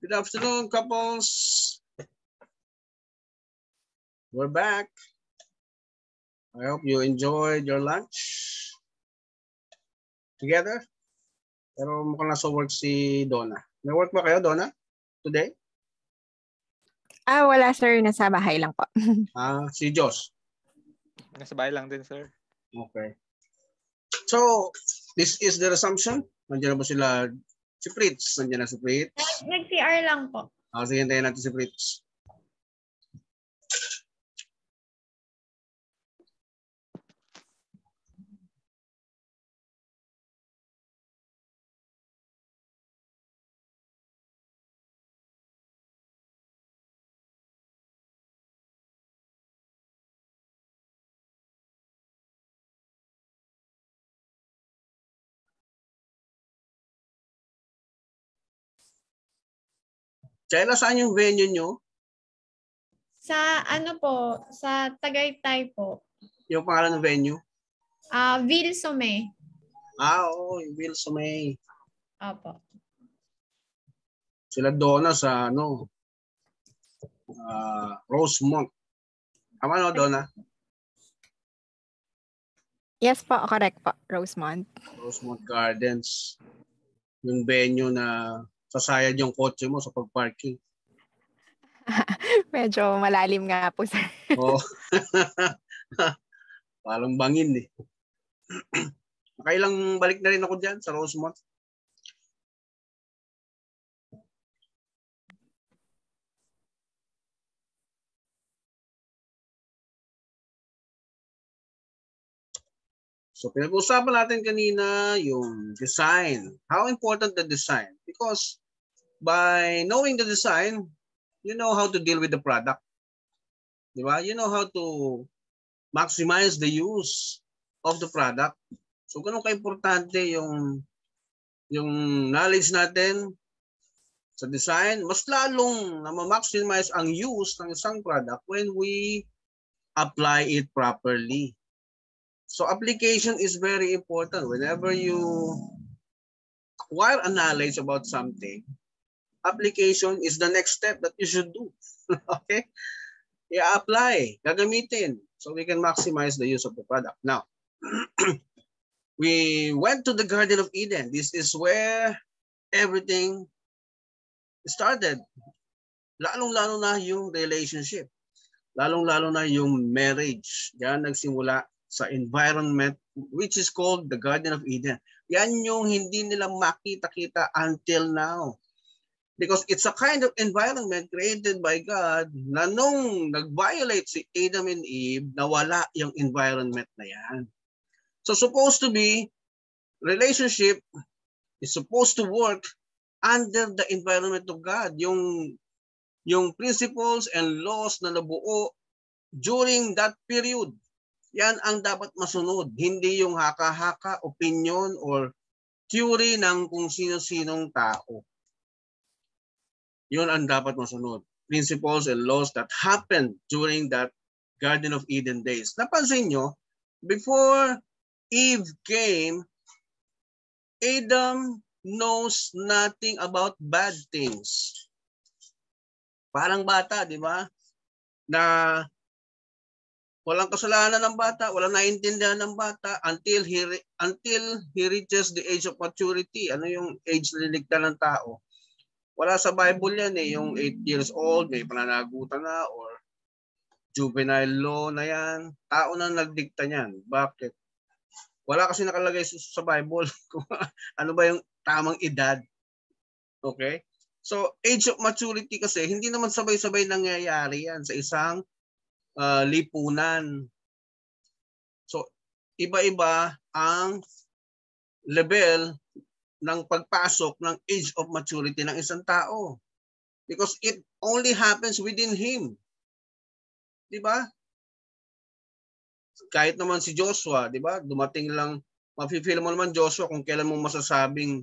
Good afternoon, couples. We're back. I hope you enjoyed your lunch together. Pero mukhang nasa work si Donna. May work ba kayo, Donna, today? Ah, wala sir. Nasa bahay lang po. ah, si Josh? Nasa bahay lang din, sir. Okay. So, this is the resumption. Nandiyan na ba sila Si Fritz, nandiyan na si Fritz. Nag-CR lang po. Oh, sige, hintayin natin si Fritz. Kaya nasaan yung venue nyo? Sa ano po, sa Tagaytay po. Yung pangalan ng venue? Ah, uh, Vilsome. Ah, oo, yung Vilsome. Opo. Sila Donna sa ano, uh, Rosemont. Tama no, Donna? Yes po, correct po. Rosemont. Rosemont Gardens. Yung venue na sasayad yung kotse mo sa pag-parking. Medyo malalim nga po, sir. Oo. Oh. Parang bangin eh. Nakailang balik na rin ako dyan sa Rosemont. So pinag-usapan natin kanina yung design. How important the design? Because by knowing the design, you know how to deal with the product. Di ba? You know how to maximize the use of the product. So ganun ka-importante yung yung knowledge natin sa design. Mas lalong na ma-maximize ang use ng isang product when we apply it properly. So application is very important. Whenever you acquire a knowledge about something, application is the next step that you should do. okay? yeah, apply gagamitin. So we can maximize the use of the product. Now, we went to the Garden of Eden. This is where everything started. Lalong-lalo na yung relationship. Lalong-lalo na yung marriage. Diyan nagsimula sa environment which is called the Garden of Eden. Yan yung hindi nila makita-kita until now. Because it's a kind of environment created by God na nung nag-violate si Adam and Eve, nawala yung environment na yan. So supposed to be, relationship is supposed to work under the environment of God. Yung, yung principles and laws na nabuo during that period yan ang dapat masunod. Hindi yung haka-haka, opinion, or theory ng kung sino-sinong tao. Yun ang dapat masunod. Principles and laws that happened during that Garden of Eden days. Napansin nyo, before Eve came, Adam knows nothing about bad things. Parang bata, di ba? Na Walang kasalanan ng bata, walang naintindihan ng bata until he until he reaches the age of maturity. Ano yung age niligta ng tao? Wala sa Bible yan eh, yung 8 years old, may pananagutan na or juvenile law na yan. Tao na nagdikta niyan. Bakit? Wala kasi nakalagay sa Bible ano ba yung tamang edad. Okay? So, age of maturity kasi, hindi naman sabay-sabay nangyayari yan sa isang Ah, lipunan. So, iba-iba ang level ng pagpasok ng age of maturity ng isang tao. Because it only happens within him. Di ba? Kahit naman si Joshua, di ba? Dumating lang, mafe mo naman Joshua kung kailan mo masasabing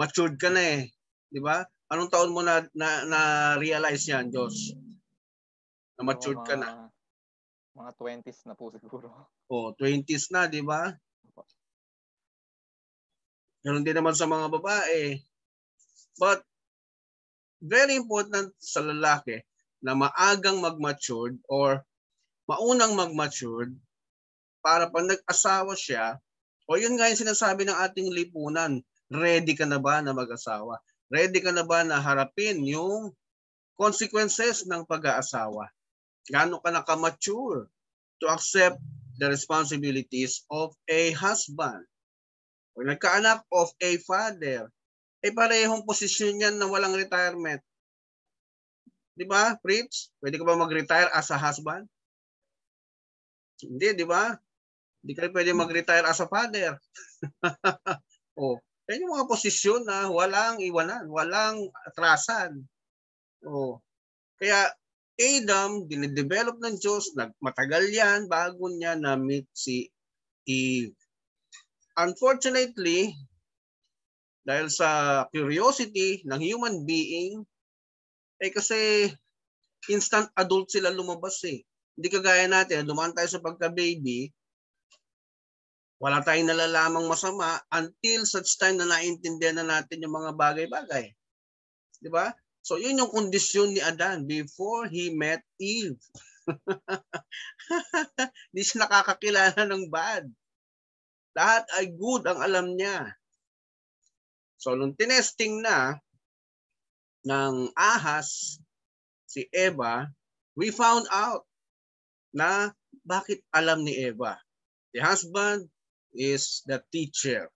matured ka na eh. Di ba? Anong taon mo na, na, na realize yan, Josh? na matured ka na. Mga 20s na po siguro. Oh, 20s na, di ba? Ganun din naman sa mga babae. But, very important sa lalaki na maagang mag-matured or maunang mag-matured para pag nag-asawa siya, o yun nga yung sinasabi ng ating lipunan, ready ka na ba na mag-asawa? Ready ka na ba na harapin yung consequences ng pag-aasawa? Gaano ka nakamature to accept the responsibilities of a husband? O nagkaanak of a father, ay eh parehong posisyon yan na walang retirement. Di ba, Fritz? Pwede ka ba mag-retire as a husband? Hindi, di ba? Hindi ka pwede mag-retire as a father. oh, yan yung mga posisyon na walang iwanan, walang atrasan. Oh. Kaya Adam, dinedevelop ng Diyos, nagmatagal yan bago niya na-meet si Eve. Unfortunately, dahil sa curiosity ng human being, eh kasi instant adult sila lumabas eh. Hindi kagaya natin, dumaan tayo sa pagka-baby, wala tayong nalalamang masama until such time na naintindihan na natin yung mga bagay-bagay. Di ba? So yun yung kondisyon ni Adan before he met Eve. Hindi siya nakakakilala ng bad. Lahat ay good ang alam niya. So nung tinesting na ng ahas si Eva, we found out na bakit alam ni Eva. The husband is the teacher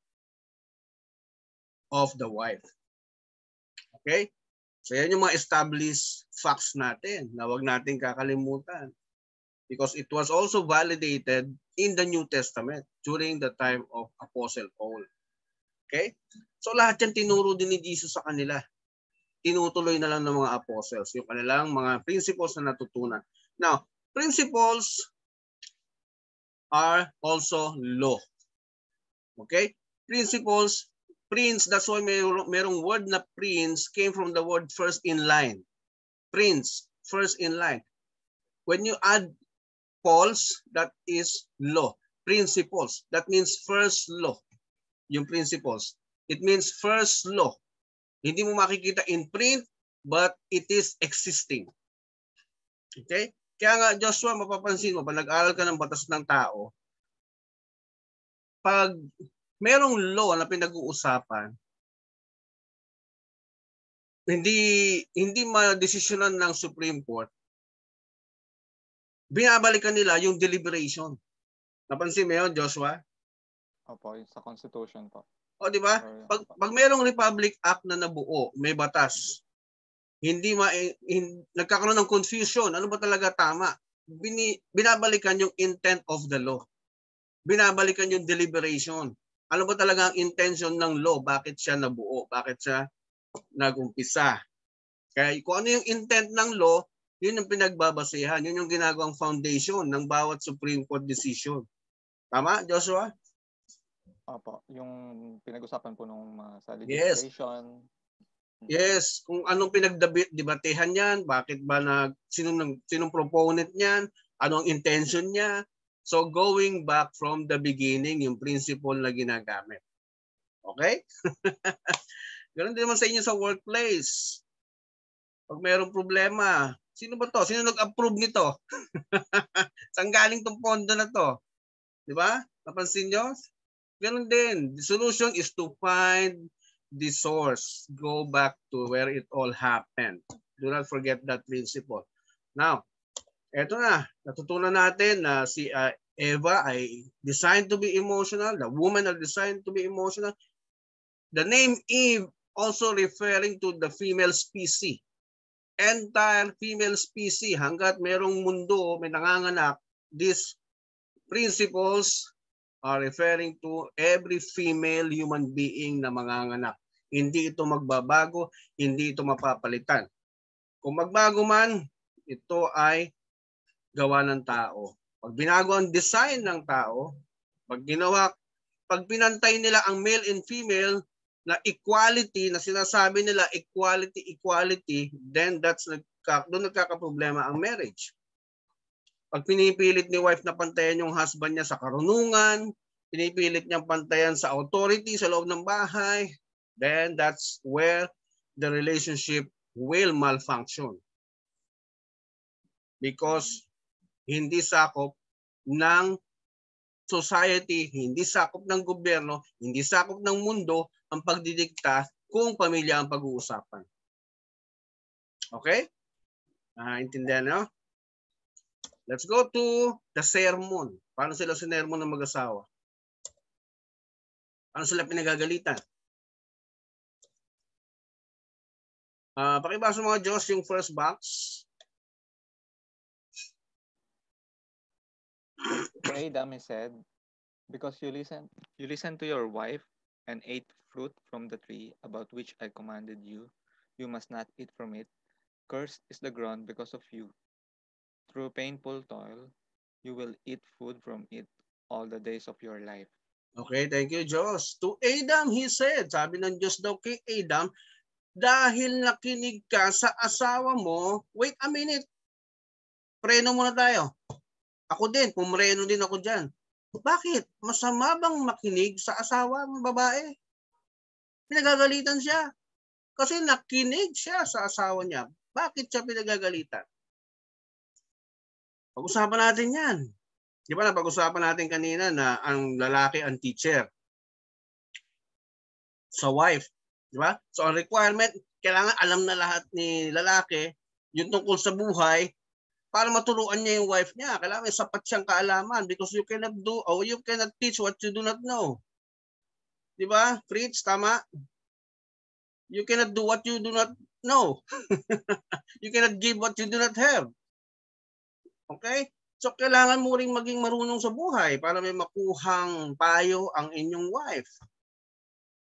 of the wife. Okay? So yan yung mga established facts natin na wag nating kakalimutan. Because it was also validated in the New Testament during the time of Apostle Paul. Okay? So lahat yan tinuro din ni Jesus sa kanila. Tinutuloy na lang ng mga apostles yung kanilang mga principles na natutunan. Now, principles are also law. Okay? Principles Prince, that's why may, merong word na prince came from the word first in line. Prince, first in line. When you add pulse, that is law. Principles, that means first law. Yung principles. It means first law. Hindi mo makikita in print, but it is existing. Okay? Kaya nga Joshua, mapapansin mo, pag nag aaral ka ng batas ng tao, pag merong law na pinag-uusapan, hindi hindi ma-desisyonan ng Supreme Court, binabalikan nila yung deliberation. Napansin mo yun, Joshua? Opo, yung sa Constitution po. O, di ba? Pag, pag merong Republic Act na nabuo, may batas, hindi ma in, nagkakaroon ng confusion. Ano ba talaga tama? Bini, binabalikan yung intent of the law. Binabalikan yung deliberation alam ko talaga ang intention ng law, bakit siya nabuo, bakit siya nagumpisa. Kaya kung ano yung intent ng law, yun yung pinagbabasehan, yun yung ginagawang foundation ng bawat Supreme Court decision. Tama, Joshua? Opo, yung pinag-usapan po nung uh, sa legislation. Yes. Mm-hmm. yes, kung anong pinagdebatehan niyan, bakit ba nag, sino, sinong proponent niyan, ano ang intention niya, So going back from the beginning, yung principle na ginagamit. Okay? Ganun din naman sa inyo sa workplace. Pag mayroong problema, sino ba to? Sino nag-approve nito? Saan galing tong pondo na to? Di ba? Napansin nyo? Ganun din. The solution is to find the source. Go back to where it all happened. Do not forget that principle. Now, eto na, natutunan natin na si uh, Eva ay designed to be emotional, the woman are designed to be emotional. The name Eve also referring to the female species. Entire female species, hanggat merong mundo, may nanganganak, these principles are referring to every female human being na manganganak. Hindi ito magbabago, hindi ito mapapalitan. Kung magbago man, ito ay gawa ng tao. Pag binago ang design ng tao, pag ginawa, pag pinantay nila ang male and female na equality, na sinasabi nila equality, equality, then that's nagka, doon nagkakaproblema ang marriage. Pag pinipilit ni wife na pantayan yung husband niya sa karunungan, pinipilit niyang pantayan sa authority sa loob ng bahay, then that's where the relationship will malfunction. Because hindi sakop ng society, hindi sakop ng gobyerno, hindi sakop ng mundo ang pagdidikta kung pamilya ang pag-uusapan. Okay? Uh, intindihan nyo? Let's go to the sermon. Paano sila sinermon ng mag-asawa? Paano sila pinagagalitan? Uh, pakibasa mga Diyos yung first box. Pray, Dami said, because you listen, you listen to your wife and ate fruit from the tree about which I commanded you. You must not eat from it. Cursed is the ground because of you. Through painful toil, you will eat food from it all the days of your life. Okay, thank you, Diyos. To Adam, he said, sabi ng Diyos daw kay Adam, dahil nakinig ka sa asawa mo, wait a minute, preno muna tayo. Ako din, pumreno din ako dyan. Bakit? Masama bang makinig sa asawang babae? Pinagagalitan siya. Kasi nakinig siya sa asawa niya. Bakit siya pinagagalitan? Pag-usapan natin yan. Di ba na pag-usapan natin kanina na ang lalaki ang teacher sa wife. Di ba? So ang requirement, kailangan alam na lahat ni lalaki yung tungkol sa buhay para maturuan niya yung wife niya. Kailangan may sapat siyang kaalaman because you cannot do or oh, you cannot teach what you do not know. Di ba? Preach, tama? You cannot do what you do not know. you cannot give what you do not have. Okay? So kailangan mo ring maging marunong sa buhay para may makuhang payo ang inyong wife.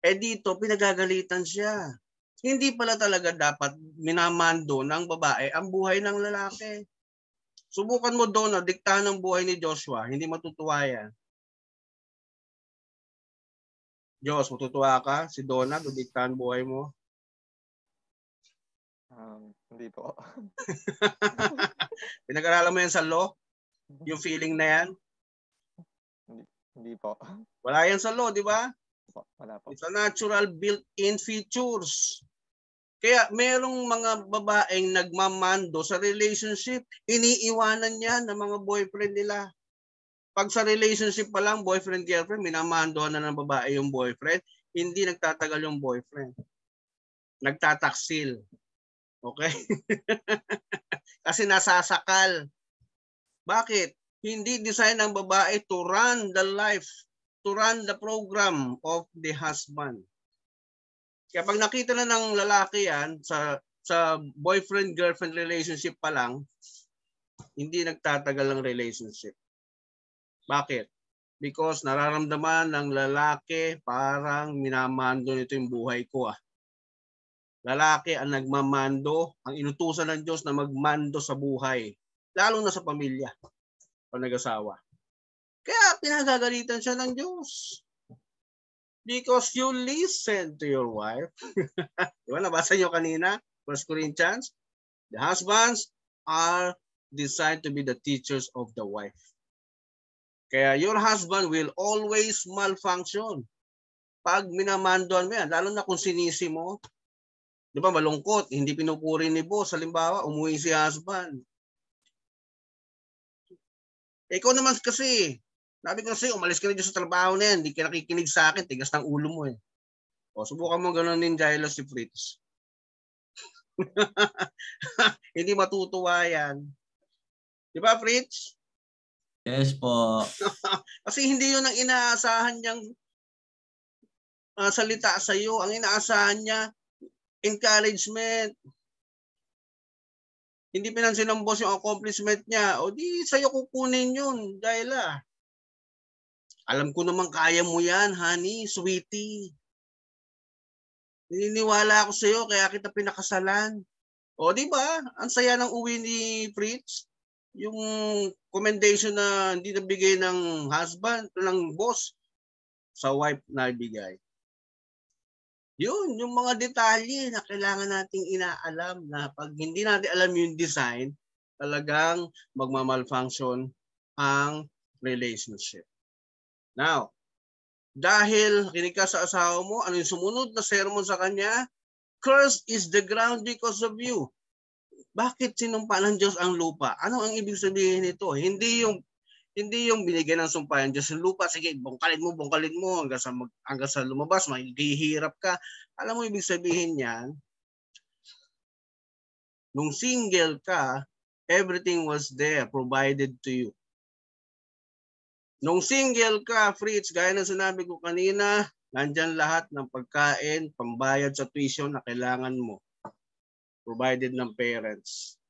Eh dito, pinagagalitan siya. Hindi pala talaga dapat minamando ng babae ang buhay ng lalaki. Subukan mo doon na diktahan ang buhay ni Joshua. Hindi matutuwa yan. Diyos, matutuwa ka? Si Donald, dudiktahan buhay mo? Um, hindi po. pinag mo yan sa law? Yung feeling na yan? Hindi, hindi po. Wala yan sa law, di ba? Wala po. It's a natural built-in features. Kaya merong mga babaeng nagmamando sa relationship, iniiwanan niya ng mga boyfriend nila. Pag sa relationship pa lang, boyfriend-girlfriend, minamandohan na ng babae yung boyfriend, hindi nagtatagal yung boyfriend. Nagtataksil. Okay? Kasi nasasakal. Bakit? Hindi design ng babae to run the life, to run the program of the husband. Kaya pag nakita na ng lalaki yan sa sa boyfriend-girlfriend relationship pa lang, hindi nagtatagal ang relationship. Bakit? Because nararamdaman ng lalaki parang minamando nito yung buhay ko ah. Lalaki ang nagmamando, ang inutusan ng Diyos na magmando sa buhay, lalo na sa pamilya o nag-asawa. Kaya pinagagalitan siya ng Diyos because you listen to your wife. Di ba? Nabasa nyo kanina, 1 Corinthians. The husbands are designed to be the teachers of the wife. Kaya your husband will always malfunction. Pag minamandoan mo yan, lalo na kung sinisi mo, di ba malungkot, hindi pinupuri ni boss. Halimbawa, umuwi si husband. Ikaw naman kasi, sabi ko sa'yo, umalis ka na dyan sa trabaho na yan. Hindi ka nakikinig sa akin. Tigas ng ulo mo eh. O, subukan mo ganun din Jailo si Fritz. Hindi matutuwa yan. Di ba, Fritz? Yes po. Kasi hindi yun ang inaasahan niyang uh, salita sa iyo. Ang inaasahan niya, encouragement. Hindi pinansin ng boss yung accomplishment niya. O di sa'yo kukunin yun, Jaila. Alam ko naman kaya mo yan, honey, sweetie. Niniwala ako sa'yo kaya kita pinakasalan. O, di ba? Ang saya ng uwi ni Fritz. Yung commendation na hindi nabigay ng husband, ng boss, sa wife na ibigay. Yun, yung mga detalye na kailangan nating inaalam na pag hindi natin alam yung design, talagang magmamalfunction ang relationship. Now, dahil kinig ka sa asawa mo, ano yung sumunod na sermon sa kanya? Curse is the ground because of you. Bakit sinumpa ng Diyos ang lupa? Ano ang ibig sabihin nito? Hindi yung hindi yung binigyan ng sumpa ng Diyos ng lupa. Sige, bungkalin mo, bungkalin mo hanggang sa, mag, hanggang sa lumabas, maghihirap ka. Alam mo ibig sabihin niyan, nung single ka, everything was there, provided to you. Nung single ka, Fritz, gaya ng sinabi ko kanina, nandyan lahat ng pagkain, pambayad sa tuition na kailangan mo. Provided ng parents.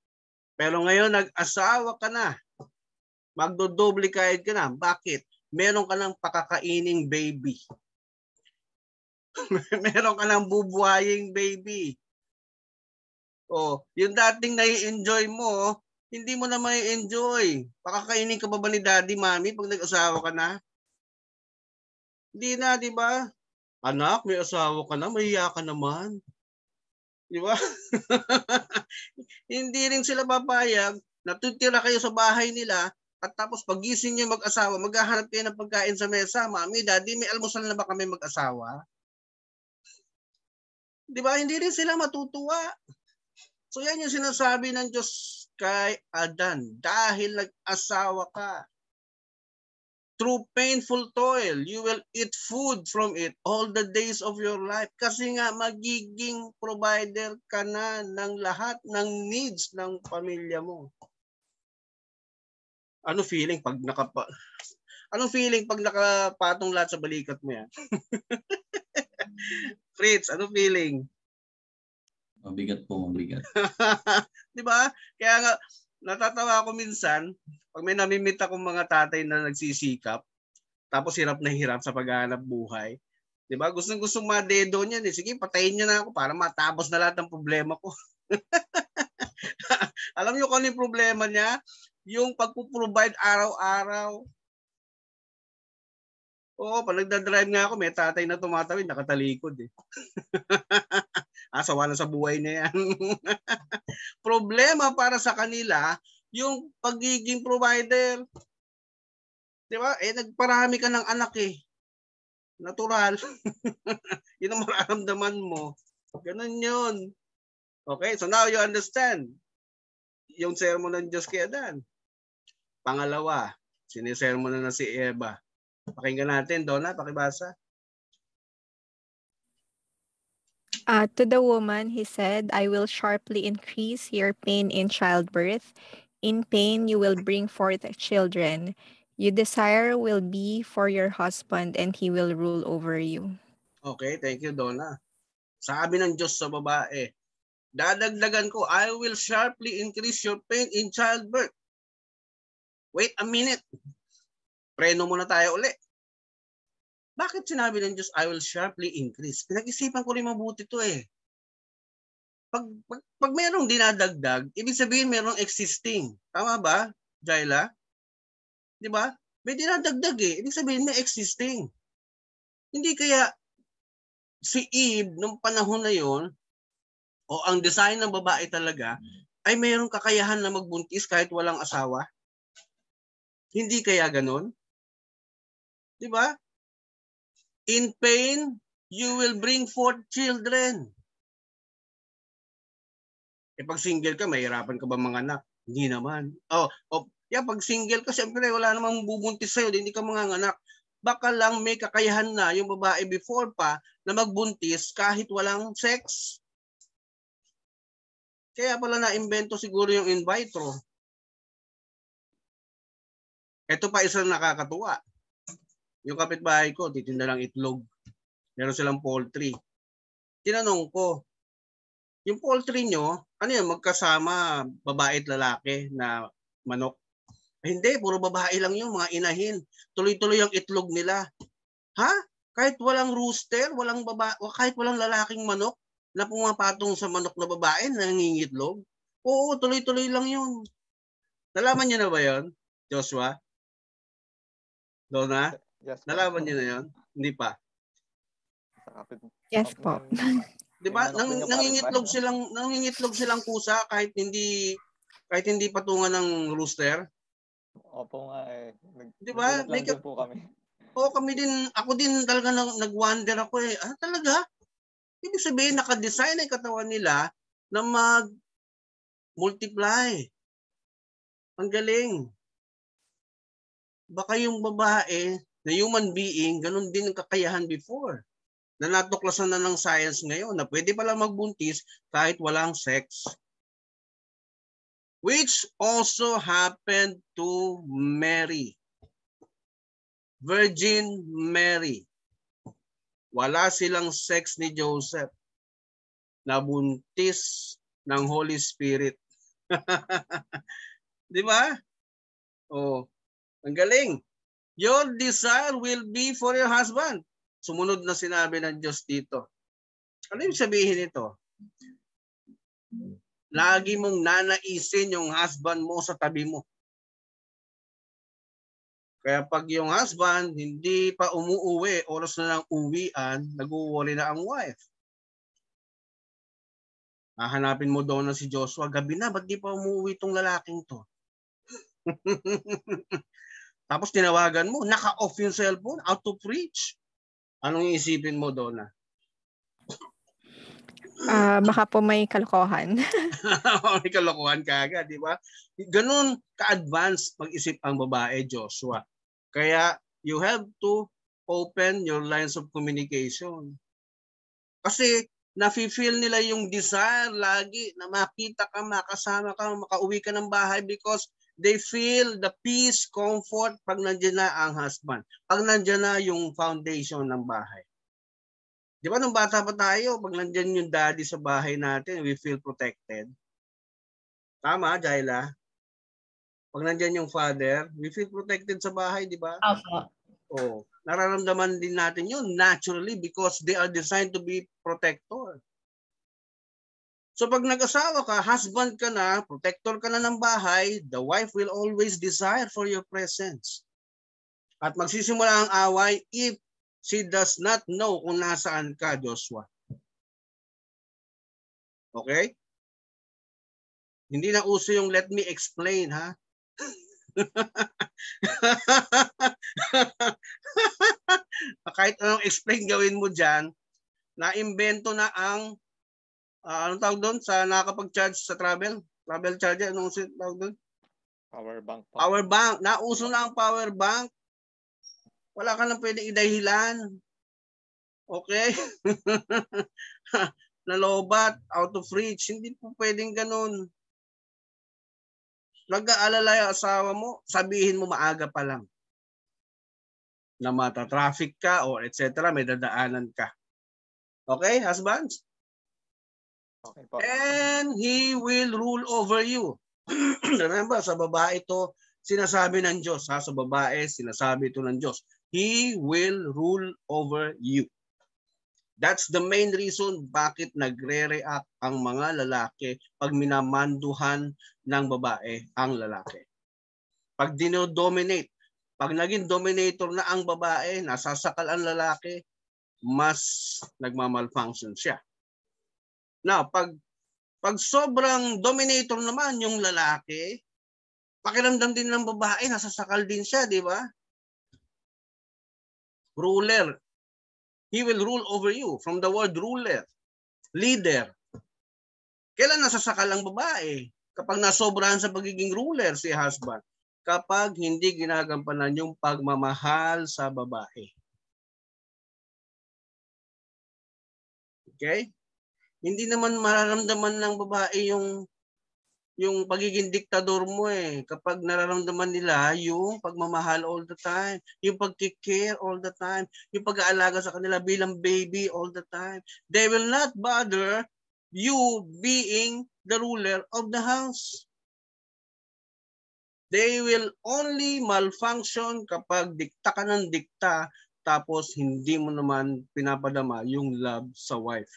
Pero ngayon, nag-asawa ka na. Magdo-duplicate ka na. Bakit? Meron ka ng pakakaining baby. Meron ka ng bubuhaying baby. Oh, yung dating nai-enjoy mo, oh, hindi mo na may enjoy. Pakakainin ka ba ba ni daddy, mami pag nag-asawa ka na? Hindi na, di ba? Anak, may asawa ka na, mahiya ka naman. Di ba? hindi rin sila papayag. na Natutira kayo sa bahay nila at tapos pagising niyo mag-asawa, maghahanap kayo ng pagkain sa mesa. Mami, daddy, may almusal na ba kami mag-asawa? Di ba? Hindi rin sila matutuwa. So yan yung sinasabi ng Diyos kay Adan dahil nag-asawa ka. Through painful toil, you will eat food from it all the days of your life kasi nga magiging provider ka na ng lahat ng needs ng pamilya mo. Ano feeling pag nakapa... Anong feeling pag nakapatong lahat sa balikat mo yan? Fritz, ano feeling? Mabigat po, mabigat. 'Di ba? Kaya nga natatawa ako minsan pag may namimit akong mga tatay na nagsisikap tapos hirap na hirap sa paghahanap buhay. 'Di ba? Gustong gustong madedo niyan eh. Sige, patayin niyo na ako para matapos na lahat ng problema ko. Alam niyo kung ano yung problema niya? Yung pagpo-provide araw-araw. Oo, pag nagda-drive nga ako, may tatay na tumatawid, nakatalikod eh. asawa na sa buhay na yan. Problema para sa kanila, yung pagiging provider. Di ba? Eh, nagparami ka ng anak eh. Natural. yun ang mararamdaman mo. Ganun yun. Okay, so now you understand yung sermon ng Diyos kay Adan. Pangalawa, sinisermon na na si Eva. Pakinggan natin, Donna, pakibasa. Uh, to the woman, he said, I will sharply increase your pain in childbirth. In pain, you will bring forth children. You desire will be for your husband and he will rule over you. Okay, thank you, Donna. Sabi ng Diyos sa babae, dadagdagan ko, I will sharply increase your pain in childbirth. Wait a minute. Preno muna tayo ulit. Bakit sinabi ng Diyos, I will sharply increase? Pinag-isipan ko rin mabuti to eh. Pag, pag, pag merong dinadagdag, ibig sabihin merong existing. Tama ba, Jaila? Di ba? May dinadagdag eh. Ibig sabihin may existing. Hindi kaya si Eve nung panahon na yon o ang design ng babae talaga ay mayroong kakayahan na magbuntis kahit walang asawa? Hindi kaya ganun? Di ba? In pain, you will bring forth children. E pag single ka, mahirapan ka ba mga anak? Hindi naman. Oh, oh yeah, pag single ka, siyempre wala namang bubuntis sa'yo, hindi ka mga anak. Baka lang may kakayahan na yung babae before pa na magbuntis kahit walang sex. Kaya pala na-invento siguro yung in vitro. Ito pa isang nakakatuwa. Yung kapitbahay ko, titinda lang itlog. Meron silang poultry. Tinanong ko, yung poultry nyo, ano yan, magkasama babae at lalaki na manok? Eh, hindi, puro babae lang yung mga inahin. Tuloy-tuloy ang itlog nila. Ha? Kahit walang rooster, walang baba, kahit walang lalaking manok na pumapatong sa manok na babae, nangingitlog. Oo, tuloy-tuloy lang yun. Nalaman niyo na ba yon Joshua? Dona? Yes. Nalaman niyo na yun? Hindi pa? Yes po. Di ba? Nang, nangingitlog silang nangingitlog silang kusa kahit hindi kahit hindi patungan ng rooster. Opo nga eh. Di ba? May ka- po kami. Oo, oh, kami din. Ako din talaga nag, wonder ako eh. Ah, talaga? Ibig sabihin, nakadesign ay katawan nila na mag-multiply. Ang galing. Baka yung babae, na human being, ganun din ang kakayahan before. Na natuklasan na ng science ngayon na pwede pala magbuntis kahit walang sex. Which also happened to Mary. Virgin Mary. Wala silang sex ni Joseph. Nabuntis ng Holy Spirit. Di ba? Oh, ang galing. Your desire will be for your husband. Sumunod na sinabi ng Diyos dito. Ano yung sabihin nito? Lagi mong nanaisin yung husband mo sa tabi mo. Kaya pag yung husband hindi pa umuuwi, oras na ng uwian, nag-worry na ang wife. Hahanapin mo daw na si Joshua, gabi na, ba't di pa umuwi tong lalaking to? Tapos tinawagan mo, naka-off yung cellphone, out of reach. Anong isipin mo, Donna? Uh, baka po may kalokohan. may kalokohan ka agad, di ba? Ganun ka-advance pag-isip ang babae, Joshua. Kaya you have to open your lines of communication. Kasi nafe-feel nila yung desire lagi na makita ka, makasama ka, makauwi ka ng bahay because they feel the peace, comfort pag nandiyan na ang husband. Pag nandiyan na yung foundation ng bahay. Di ba nung bata pa tayo, pag nandiyan yung daddy sa bahay natin, we feel protected. Tama, Jaila? Pag nandiyan yung father, we feel protected sa bahay, di ba? Opo. Oh, nararamdaman din natin yun naturally because they are designed to be protector. So pag nag-asawa ka, husband ka na, protector ka na ng bahay, the wife will always desire for your presence. At magsisimula ang away if she does not know kung nasaan ka, Joshua. Okay? Hindi na uso yung let me explain, ha? Kahit anong explain gawin mo dyan, naimbento na ang uh, anong tawag doon sa nakakapag-charge sa travel? Travel charger, anong tawag doon? Power bank. Power, bank. Nauso na ang power bank. Wala ka nang pwedeng idahilan. Okay? Nalobat, out of reach. Hindi po pwedeng ganun. Nag-aalala yung asawa mo, sabihin mo maaga pa lang na mata-traffic ka o etc. May dadaanan ka. Okay, husbands? And He will rule over you. Remember, sa babae ito, sinasabi ng Diyos. Ha? Sa babae, sinasabi ito ng Diyos. He will rule over you. That's the main reason bakit nagre-react ang mga lalaki pag minamanduhan ng babae ang lalaki. Pag dinodominate, pag naging dominator na ang babae, nasasakal ang lalaki, mas nagmamalfunction siya na pag pag sobrang dominator naman yung lalaki, pakiramdam din ng babae, nasasakal din siya, di ba? Ruler. He will rule over you from the word ruler. Leader. Kailan nasasakal ang babae? Kapag nasobrahan sa pagiging ruler si husband. Kapag hindi ginagampanan yung pagmamahal sa babae. Okay? hindi naman mararamdaman ng babae yung yung pagiging diktador mo eh. Kapag nararamdaman nila yung pagmamahal all the time, yung pagkikare all the time, yung pag-aalaga sa kanila bilang baby all the time. They will not bother you being the ruler of the house. They will only malfunction kapag dikta ka ng dikta tapos hindi mo naman pinapadama yung love sa wife.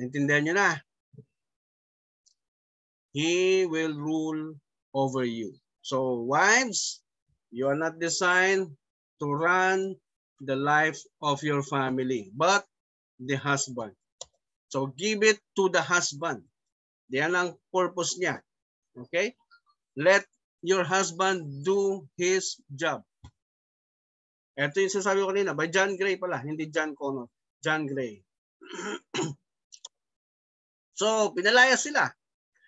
Naintindihan niyo na? He will rule over you. So wives, you are not designed to run the life of your family, but the husband. So give it to the husband. Diyan ang purpose niya. Okay? Let your husband do his job. Ito yung sasabi ko kanina, by John Gray pala, hindi John Connor. John Gray. So, pinalaya sila.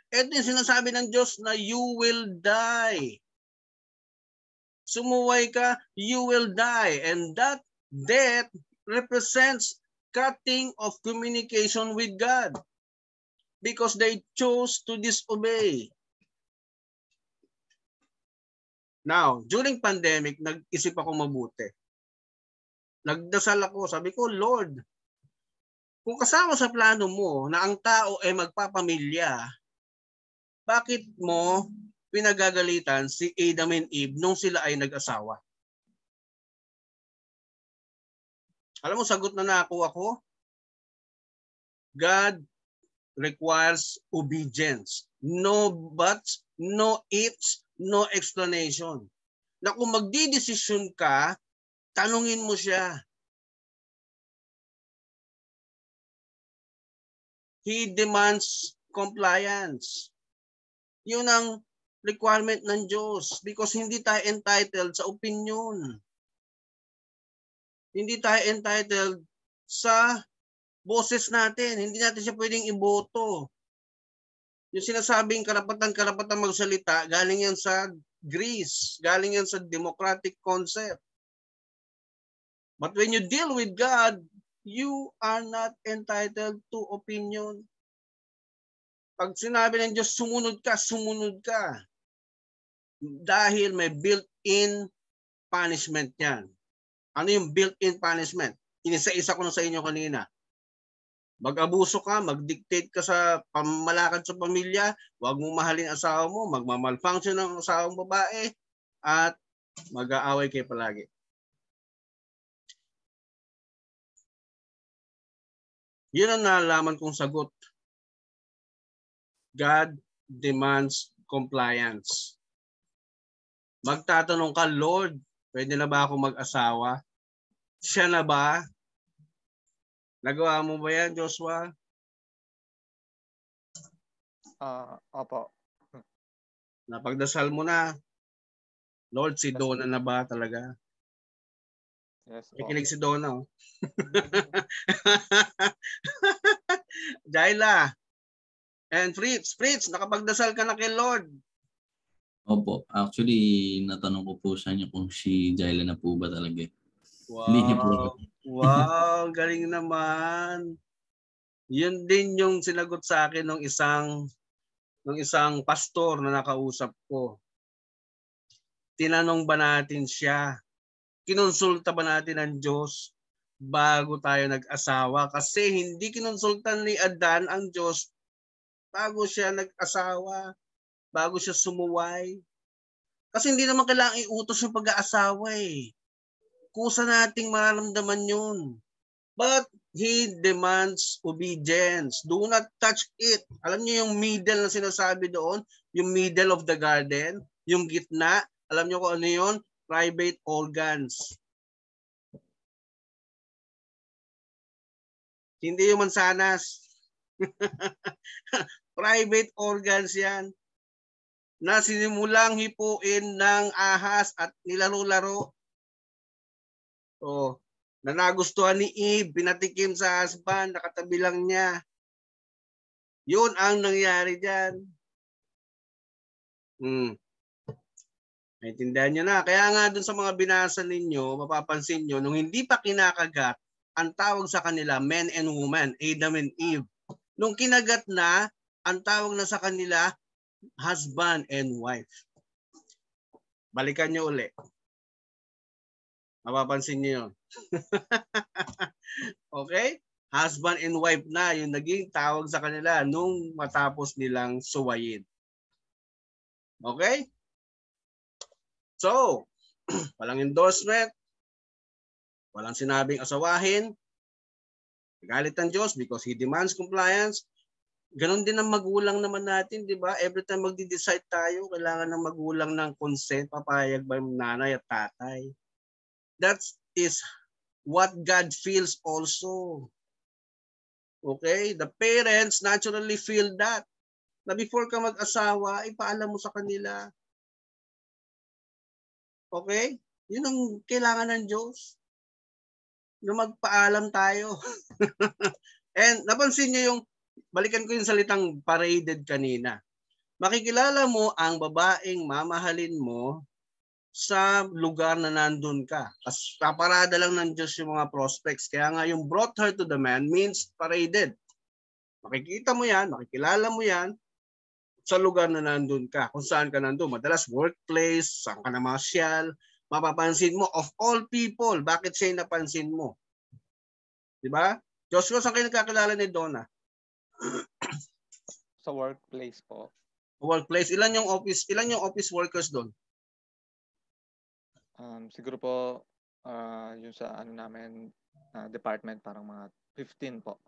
Ito yung sinasabi ng Diyos na you will die. Sumuway ka, you will die. And that death represents cutting of communication with God because they chose to disobey. Now, during pandemic, nag-isip ako mabuti. Nagdasal ako. Sabi ko, Lord, kung kasama sa plano mo na ang tao ay magpapamilya, bakit mo pinagagalitan si Adam and Eve nung sila ay nag-asawa? Alam mo, sagot na nako ako. God requires obedience. No buts, no ifs, no explanation. Na kung magdidesisyon ka, tanungin mo siya. He demands compliance. Yun ang requirement ng Diyos because hindi tayo entitled sa opinion. Hindi tayo entitled sa boses natin. Hindi natin siya pwedeng iboto. Yung sinasabing karapatan-karapatan magsalita, galing yan sa Greece. Galing yan sa democratic concept. But when you deal with God, you are not entitled to opinion. Pag sinabi ng Diyos, sumunod ka, sumunod ka. Dahil may built-in punishment yan. Ano yung built-in punishment? Inisa-isa ko na sa inyo kanina. Mag-abuso ka, mag-dictate ka sa pamalakad sa pamilya, huwag mo mahalin asawa mo, magmamalfunction ang asawang babae, at mag-aaway kayo palagi. Yun ang nalaman kong sagot. God demands compliance. Magtatanong ka, Lord, pwede na ba ako mag-asawa? Siya na ba? Nagawa mo ba yan, Joshua? Uh, opo. Napagdasal mo na. Lord, si Dona na ba talaga? Yes, May kilig si Dona. Oh. Jaila. And Fritz, Fritz, nakapagdasal ka na kay Lord. Opo. Actually, natanong ko po sa inyo kung si Jaila na po ba talaga. Wow. wow, galing naman. Yun din yung sinagot sa akin ng isang ng isang pastor na nakausap ko. Tinanong ba natin siya kinonsulta ba natin ang Diyos bago tayo nag-asawa? Kasi hindi kinonsulta ni Adan ang Diyos bago siya nag-asawa, bago siya sumuway. Kasi hindi naman kailangang iutos yung pag-aasawa eh. Kusa nating mararamdaman yun. But he demands obedience. Do not touch it. Alam niyo yung middle na sinasabi doon? Yung middle of the garden? Yung gitna? Alam niyo kung ano yun? private organs. Hindi yung mansanas. private organs yan na sinimulang hipuin ng ahas at nilaro-laro. Oh, na nagustuhan ni Eve, pinatikim sa husband, nakatabi lang niya. Yun ang nangyari dyan. Hmm. Naintindihan nyo na. Kaya nga dun sa mga binasa ninyo, mapapansin nyo, nung hindi pa kinakagat, ang tawag sa kanila, men and woman, Adam and Eve. Nung kinagat na, ang tawag na sa kanila, husband and wife. Balikan nyo uli. Mapapansin nyo yun. okay? Husband and wife na yung naging tawag sa kanila nung matapos nilang suwayin. Okay? So, walang endorsement, walang sinabing asawahin, galit ang Diyos because He demands compliance. Ganon din ang magulang naman natin, di ba? Every time magde-decide tayo, kailangan ng magulang ng consent, papayag ba yung nanay at tatay. That is what God feels also. Okay? The parents naturally feel that. Na before ka mag-asawa, ipaalam mo sa kanila Okay? Yun ang kailangan ng Diyos. Na magpaalam tayo. And napansin niyo yung, balikan ko yung salitang paraded kanina. Makikilala mo ang babaeng mamahalin mo sa lugar na nandun ka. As paparada lang ng Diyos yung mga prospects. Kaya nga yung brought her to the man means paraded. Makikita mo yan, makikilala mo yan, sa lugar na nandun ka, kung saan ka nandun. Madalas workplace, saan ka namasyal, mapapansin mo, of all people, bakit siya napansin mo? Di ba? Diyos ko, saan kayo nagkakilala ni Donna? sa workplace po. Workplace. Ilan yung office, ilan yung office workers doon? Um, siguro po, uh, yung sa ano namin, uh, department, parang mga 15 po.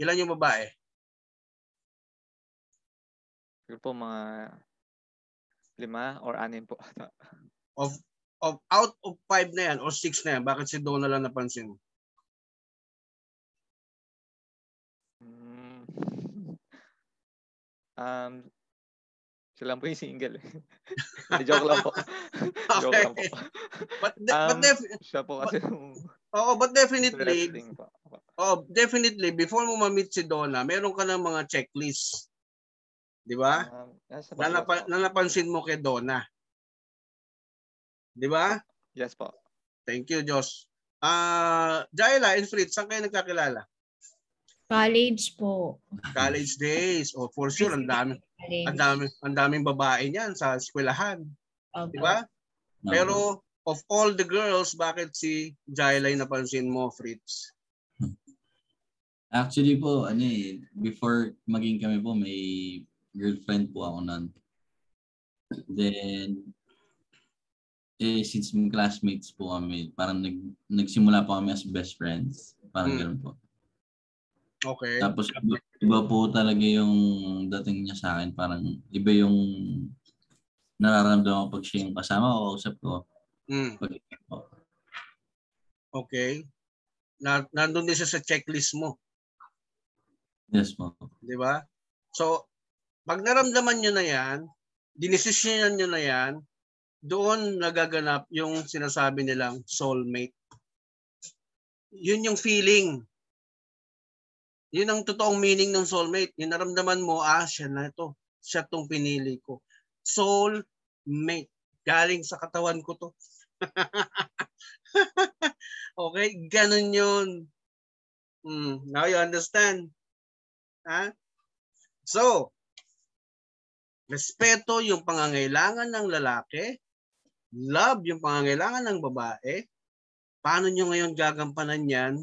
Ilan yung babae? Siguro po mga lima or anim po. of of out of five na yan or six na yan, bakit si Dona lang napansin? Hmm. um, sila lang po yung single. Eh. joke lang po. okay. Joke lang po. But, de- um, but def- siya po kasi but, yung... Oo, oh, but definitely, oh, definitely, before mo ma-meet si Donna, meron ka ng mga checklist Di ba? Uh, ah, Nanapa- nanapansin mo kay Donna. Di ba? Yes po. Thank you, Josh. Ah, uh, Jaila and Fritz, saan kayo nagkakilala? College po. College days. Oh, for sure ang dami. Ang dami, ang daming babae niyan sa eskwelahan. Okay. 'Di ba? No. Pero of all the girls, bakit si Jaila napansin mo, Fritz? Actually po, ano eh, before maging kami po, may girlfriend po ako nun. Then, eh, since mga classmates po kami, parang nag, nagsimula po kami as best friends. Parang hmm. ganun po. Okay. Tapos iba, po talaga yung dating niya sa akin. Parang iba yung nararamdaman ko pag siya yung kasama o kausap ko. Mm. Pag, Okay. Na, nandun din siya sa checklist mo. Yes po. Di ba? So, pag naramdaman nyo na yan, dinesisyonan nyo na yan, doon nagaganap yung sinasabi nilang soulmate. Yun yung feeling. Yun ang totoong meaning ng soulmate. Yung naramdaman mo, ah, siya na ito. Siya itong pinili ko. Soulmate. Galing sa katawan ko to. okay? Ganun yun. Mm, now you understand. Ha? Huh? So, respeto yung pangangailangan ng lalaki, love yung pangangailangan ng babae, paano nyo ngayon gagampanan yan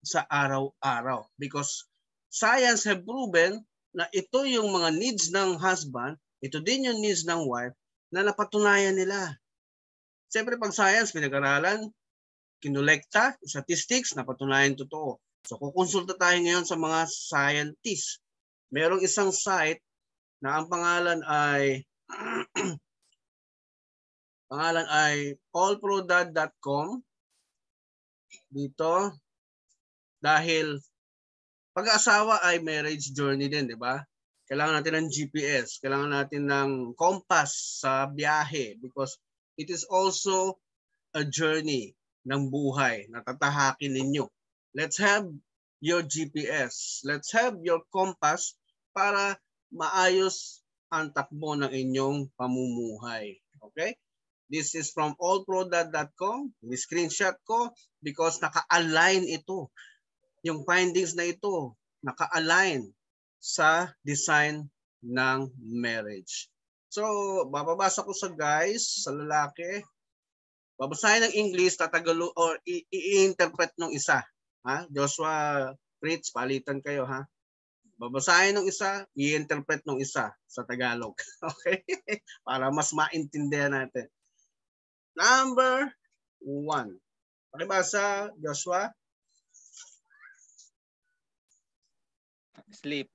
sa araw-araw? Because science have proven na ito yung mga needs ng husband, ito din yung needs ng wife na napatunayan nila. Siyempre pag science, pinag-aralan, kinolekta, statistics, napatunayan totoo. So kukonsulta tayo ngayon sa mga scientists. Merong isang site na ang pangalan ay pangalan ay allprodad.com dito dahil pag-asawa ay marriage journey din, di ba? Kailangan natin ng GPS, kailangan natin ng compass sa biyahe because it is also a journey ng buhay na tatahakin ninyo. Let's have your GPS. Let's have your compass para maayos ang takbo ng inyong pamumuhay. Okay? This is from allproduct.com. Ni-screenshot ko because naka-align ito. Yung findings na ito, naka-align sa design ng marriage. So, bababasa ko sa guys, sa lalaki. Babasahin ng English, tatagalo, or i-interpret nung isa. Ha? Joshua, Fritz, palitan kayo ha babasahin ng isa, i-interpret ng isa sa Tagalog. Okay? Para mas maintindihan natin. Number one. Pakibasa, Joshua. Sleep.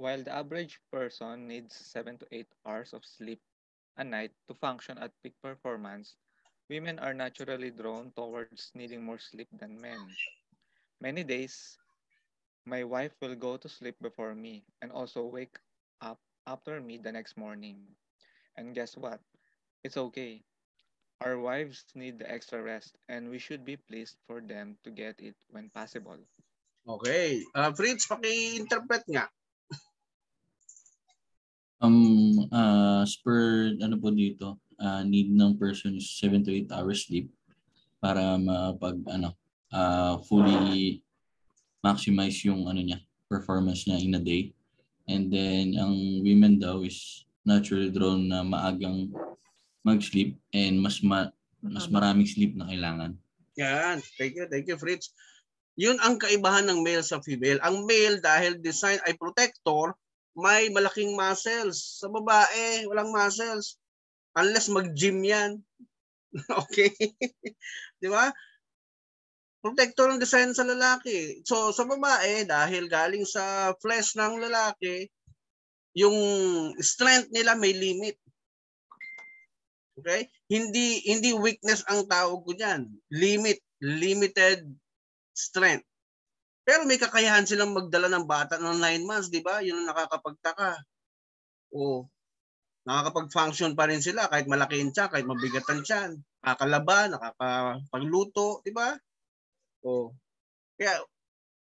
While the average person needs 7 to 8 hours of sleep a night to function at peak performance, women are naturally drawn towards needing more sleep than men. Many days, My wife will go to sleep before me and also wake up after me the next morning. And guess what? It's okay. Our wives need the extra rest and we should be pleased for them to get it when possible. Okay. Uh, Fritz, paki-interpret nga. um, uh, per, ano po dito, uh, need ng person 7 to 8 hours sleep para mapag, ano, uh, fully maximize yung ano niya, performance niya in a day. And then ang women daw is naturally drawn na maagang mag-sleep and mas ma- mas maraming sleep na kailangan. Yan. Thank you. Thank you, Fritz. Yun ang kaibahan ng male sa female. Ang male dahil design ay protector, may malaking muscles. Sa babae, walang muscles. Unless mag-gym yan. okay? Di ba? protector ng design sa lalaki. So sa babae dahil galing sa flesh ng lalaki, yung strength nila may limit. Okay? Hindi hindi weakness ang tawag ko diyan. Limit, limited strength. Pero may kakayahan silang magdala ng bata ng 9 months, di ba? Yun ang nakakapagtaka. O nakakapag-function pa rin sila kahit malaki ang kahit mabigat ang tiyan. Nakakalaba, nakakapagluto, di ba? Oh. Kaya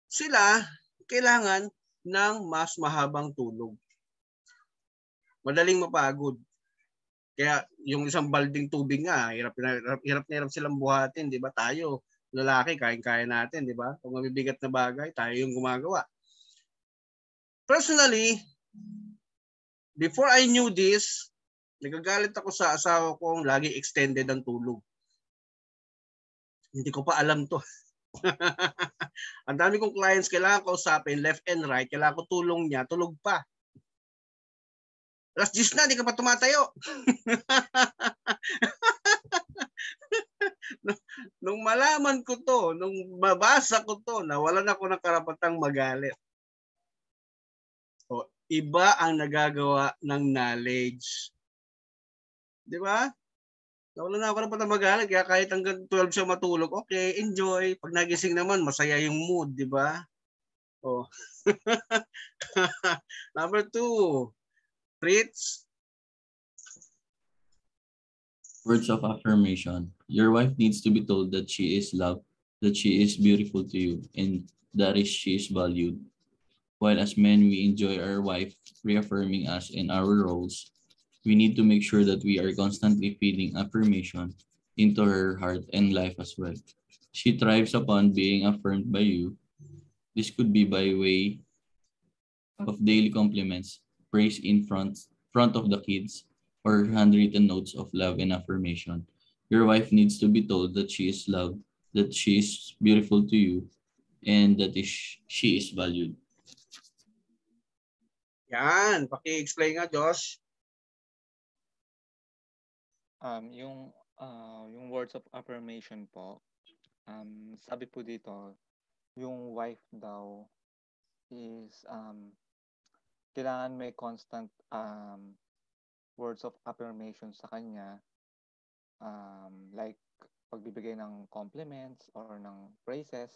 sila kailangan ng mas mahabang tulog. Madaling mapagod. Kaya yung isang balding tubig nga, hirap na hirap, hirap, na hirap silang buhatin, 'di ba? Tayo, lalaki, kain-kaya natin, 'di ba? Kung mabibigat na bagay, tayo yung gumagawa. Personally, before I knew this, nagagalit ako sa asawa ko ang lagi extended ang tulog. Hindi ko pa alam to. Ang dami kong clients kailangan ko usapin left and right, kailangan ko tulong niya, tulog pa. Alas 10 na, di ka pa tumatayo. nung malaman ko to, nung mabasa ko to, nawalan ako ng karapatang magalit. O, iba ang nagagawa ng knowledge. Di ba? Wala na ako na patamagalan. Kaya kahit hanggang 12 siya matulog, okay, enjoy. Pag nagising naman, masaya yung mood, di ba? Oh. Number two, Fritz. Words of affirmation. Your wife needs to be told that she is loved, that she is beautiful to you, and that is she is valued. While as men, we enjoy our wife reaffirming us in our roles we need to make sure that we are constantly feeding affirmation into her heart and life as well. She thrives upon being affirmed by you. This could be by way of daily compliments, praise in front, front of the kids, or handwritten notes of love and affirmation. Your wife needs to be told that she is loved, that she is beautiful to you, and that is, she is valued. Yan, paki-explain nga Josh. Um, yung, uh, yung words of affirmation po, um, sabi po dito, yung wife daw is um, kailangan may constant um, words of affirmation sa kanya um, like pagbibigay ng compliments or ng praises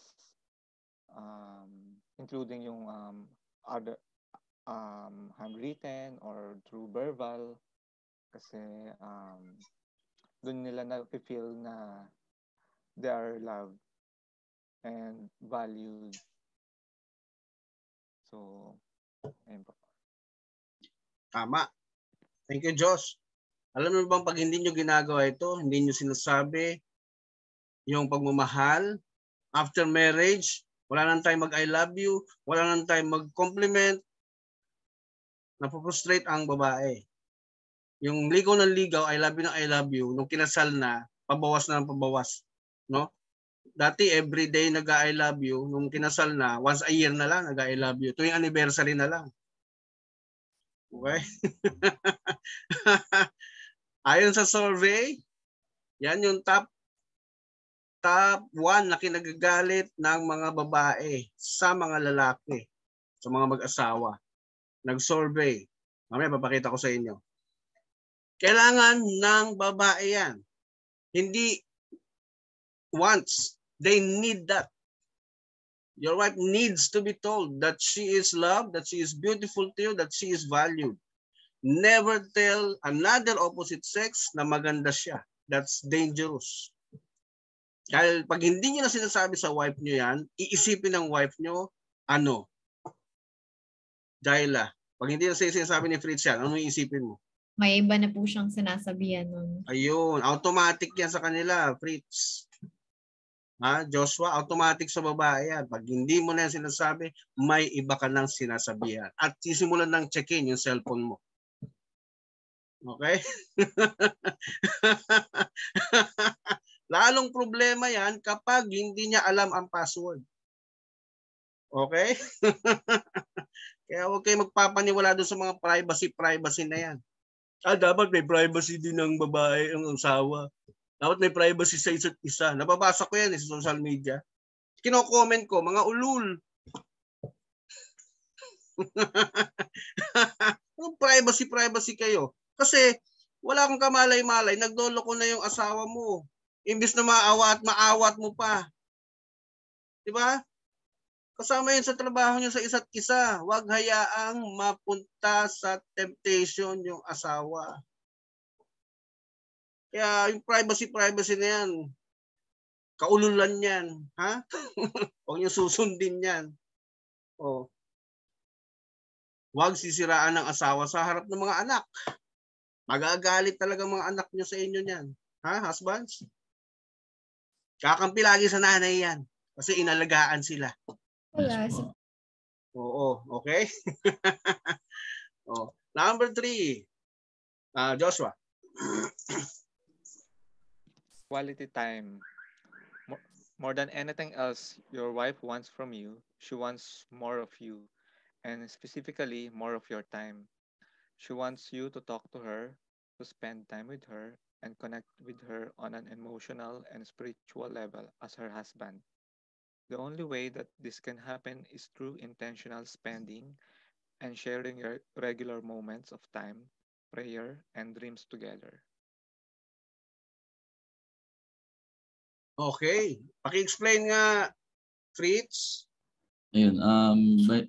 um, including yung um, other um, handwritten or through verbal kasi um, doon nila na-feel na they are loved and valued. So, ayun po. Tama. Thank you, Josh. Alam mo bang pag hindi nyo ginagawa ito, hindi nyo sinasabi yung pagmamahal, after marriage, wala nang tayong mag I love you, wala nang tayong mag-compliment, napoprustrate ang babae. Yung ligaw ng ligaw, I love you na I love you, nung kinasal na, pabawas na ng pabawas. No? Dati every day nag I love you, nung kinasal na, once a year na lang nag I love you. Tuwing anniversary na lang. Okay? Ayon sa survey, yan yung top top 1 na kinagagalit ng mga babae sa mga lalaki, sa mga mag-asawa. Nag-survey. Mamaya papakita ko sa inyo. Kailangan ng babae yan. Hindi once. They need that. Your wife needs to be told that she is loved, that she is beautiful to you, that she is valued. Never tell another opposite sex na maganda siya. That's dangerous. Dahil pag hindi niyo na sinasabi sa wife niyo yan, iisipin ng wife niyo, ano? Dahil pag hindi na sinasabi ni Fritz yan, ano iisipin mo? May iba na po siyang sinasabihan nun. Ayun, automatic yan sa kanila, Fritz. Ha, Joshua, automatic sa babae yan. Pag hindi mo na yan sinasabi, may iba ka nang sinasabihan. At sisimulan ng check-in yung cellphone mo. Okay? Lalong problema yan kapag hindi niya alam ang password. Okay? Kaya huwag kayo magpapaniwala doon sa mga privacy-privacy na yan. Ah, dapat may privacy din ng babae, ang asawa. Dapat may privacy sa isa't isa. Nababasa ko yan eh, sa social media. Kino-comment ko, mga ulul. privacy, privacy kayo. Kasi wala kang kamalay-malay, nagdolo ko na yung asawa mo. Imbis na maawa at maawat mo pa. 'Di ba? Kasama yun sa trabaho nyo sa isa't isa. Huwag hayaang mapunta sa temptation yung asawa. Kaya yung privacy-privacy na yan, kaululan yan. Ha? Huwag nyo susundin yan. O. Oh. Huwag sisiraan ng asawa sa harap ng mga anak. Magagalit talaga mga anak nyo sa inyo niyan. Ha, husbands? Kakampi lagi sa nanay yan. Kasi inalagaan sila. Wala. Yes, oh, okay. oh. Number three, uh, Joshua. Quality time. more than anything else your wife wants from you, she wants more of you, and specifically more of your time. She wants you to talk to her, to spend time with her, and connect with her on an emotional and spiritual level as her husband. The only way that this can happen is through intentional spending and sharing your regular moments of time, prayer, and dreams together. Okay. Paki-explain nga, Fritz. Ayun, um,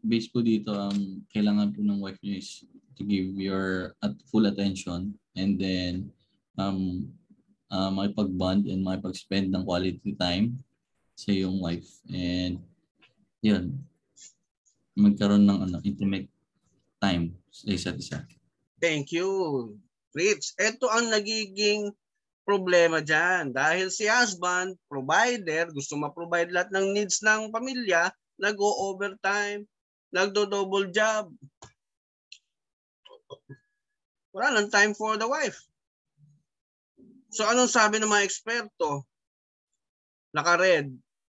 based po dito, um, kailangan po ng wife niyo is to give your at full attention and then um, uh, makipag-bond and pag spend ng quality time sa iyong wife. And yun, magkaroon ng ano, intimate time sa isa't isa. Thank you, Fritz. Ito ang nagiging problema dyan. Dahil si husband, provider, gusto ma-provide lahat ng needs ng pamilya, nag-o-overtime, nagdo-double job. Wala lang time for the wife. So anong sabi ng mga eksperto? Naka-red,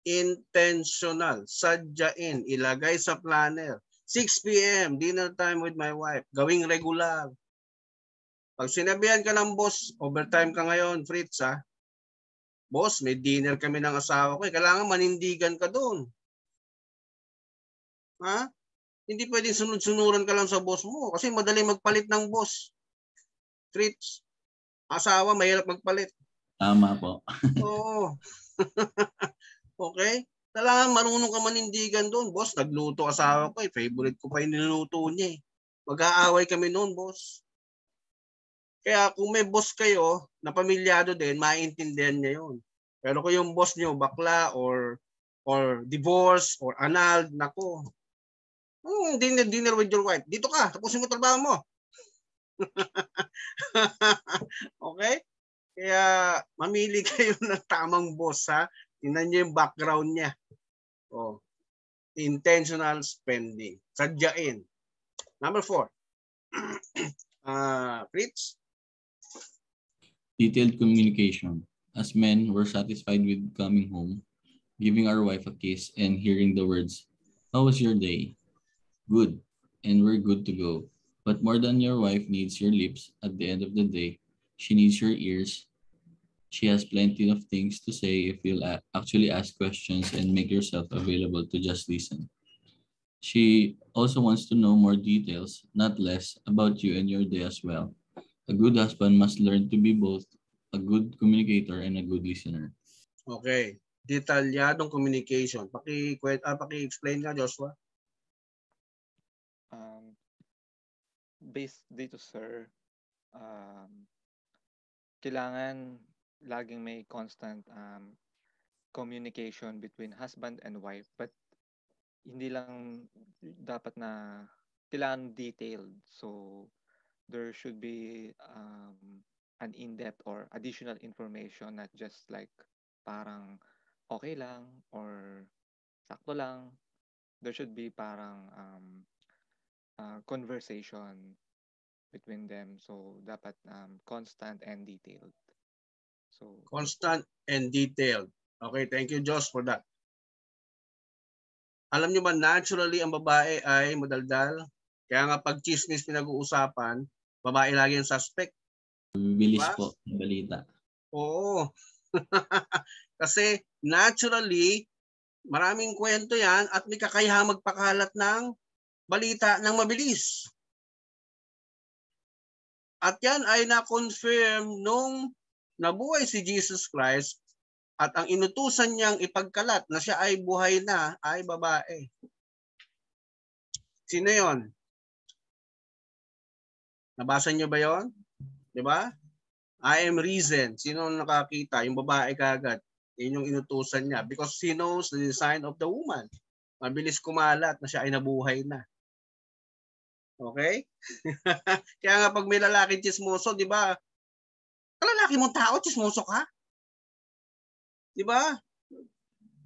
intentional. Sadyain. Ilagay sa planner. 6 p.m. dinner time with my wife. Gawing regular. Pag sinabihan ka ng boss, overtime ka ngayon, Fritz ha. Boss, may dinner kami ng asawa ko. Eh. Kailangan manindigan ka doon. Ha? Hindi pwedeng sunod-sunuran ka lang sa boss mo kasi madali magpalit ng boss. Fritz, asawa mahirap magpalit. Tama po. Oo. Okay? Kailangan marunong ka manindigan doon, boss. Nagluto asawa ko eh. Favorite ko pa yung niluluto niya eh. Mag-aaway kami noon, boss. Kaya kung may boss kayo na pamilyado din, maintindihan niya yun. Pero kung yung boss niyo bakla or or divorce or anal, nako. Hmm, dinner, dinner with your wife. Dito ka, tapusin mo trabaho mo. okay? Kaya mamili kayo ng tamang boss ha. Tingnan niyo yung background niya. Oh. Intentional spending. Sadyain. Number four. uh, Fritz? Detailed communication. As men were satisfied with coming home, giving our wife a kiss, and hearing the words, How was your day? Good. And we're good to go. But more than your wife needs your lips, at the end of the day, she needs your ears She has plenty of things to say if you'll actually ask questions and make yourself available to just listen. She also wants to know more details, not less, about you and your day as well. A good husband must learn to be both a good communicator and a good listener. Okay. Detalyadong communication. Paki, ah, paki-explain ka, Joshua. Um, based dito, sir, um, kailangan laging may constant um, communication between husband and wife but hindi lang dapat na kailangan detailed so there should be um, an in-depth or additional information not just like parang okay lang or sakto lang there should be parang um, uh, conversation between them so dapat um, constant and detailed So constant and detailed. Okay, thank you Josh for that. Alam niyo ba naturally ang babae ay madaldal? Kaya nga pag chismis pinag-uusapan, babae lagi ang suspect. Bilis diba? po ng balita. Oo. Kasi naturally, maraming kwento yan at may kakayahang magpakalat ng balita ng mabilis. At yan ay na-confirm nung nabuhay si Jesus Christ at ang inutusan niyang ipagkalat na siya ay buhay na ay babae. Sino yon? Nabasa niyo ba yon? Di ba? I am reason. Sino nakakita? Yung babae kagad. Yun yung inutusan niya. Because he knows the design of the woman. Mabilis kumalat na siya ay nabuhay na. Okay? Kaya nga pag may lalaki chismoso, di ba, lalaki mong tao, chismoso ka. Di ba?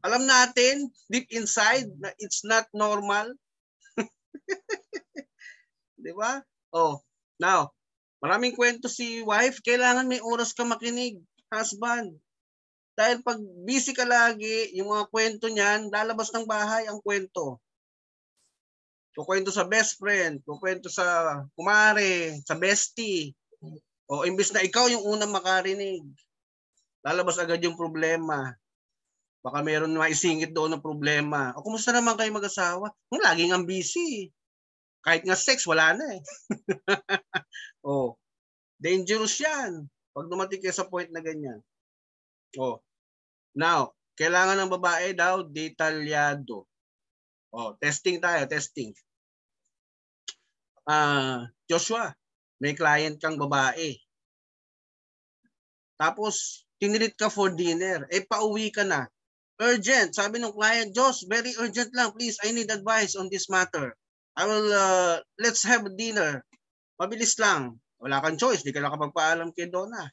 Alam natin, deep inside, na it's not normal. Di ba? Oh, now, maraming kwento si wife, kailangan may oras ka makinig, husband. Dahil pag busy ka lagi, yung mga kwento niyan, lalabas ng bahay ang kwento. Kukwento sa best friend, kukwento sa kumare, sa bestie. O imbis na ikaw yung unang makarinig, lalabas agad yung problema. Baka meron maisingit doon ng problema. O kumusta naman kayo mag-asawa? Yung laging ang busy. Kahit nga sex, wala na eh. o, dangerous yan. Pag dumating kayo sa point na ganyan. O, now, kailangan ng babae daw detalyado. O, testing tayo, testing. Ah, uh, Joshua, may client kang babae. Tapos, tinilit ka for dinner. Eh, pauwi ka na. Urgent. Sabi ng client, Josh, very urgent lang. Please, I need advice on this matter. I will, uh, let's have dinner. Mabilis lang. Wala kang choice. Di ka lang nakapagpaalam kay Donna.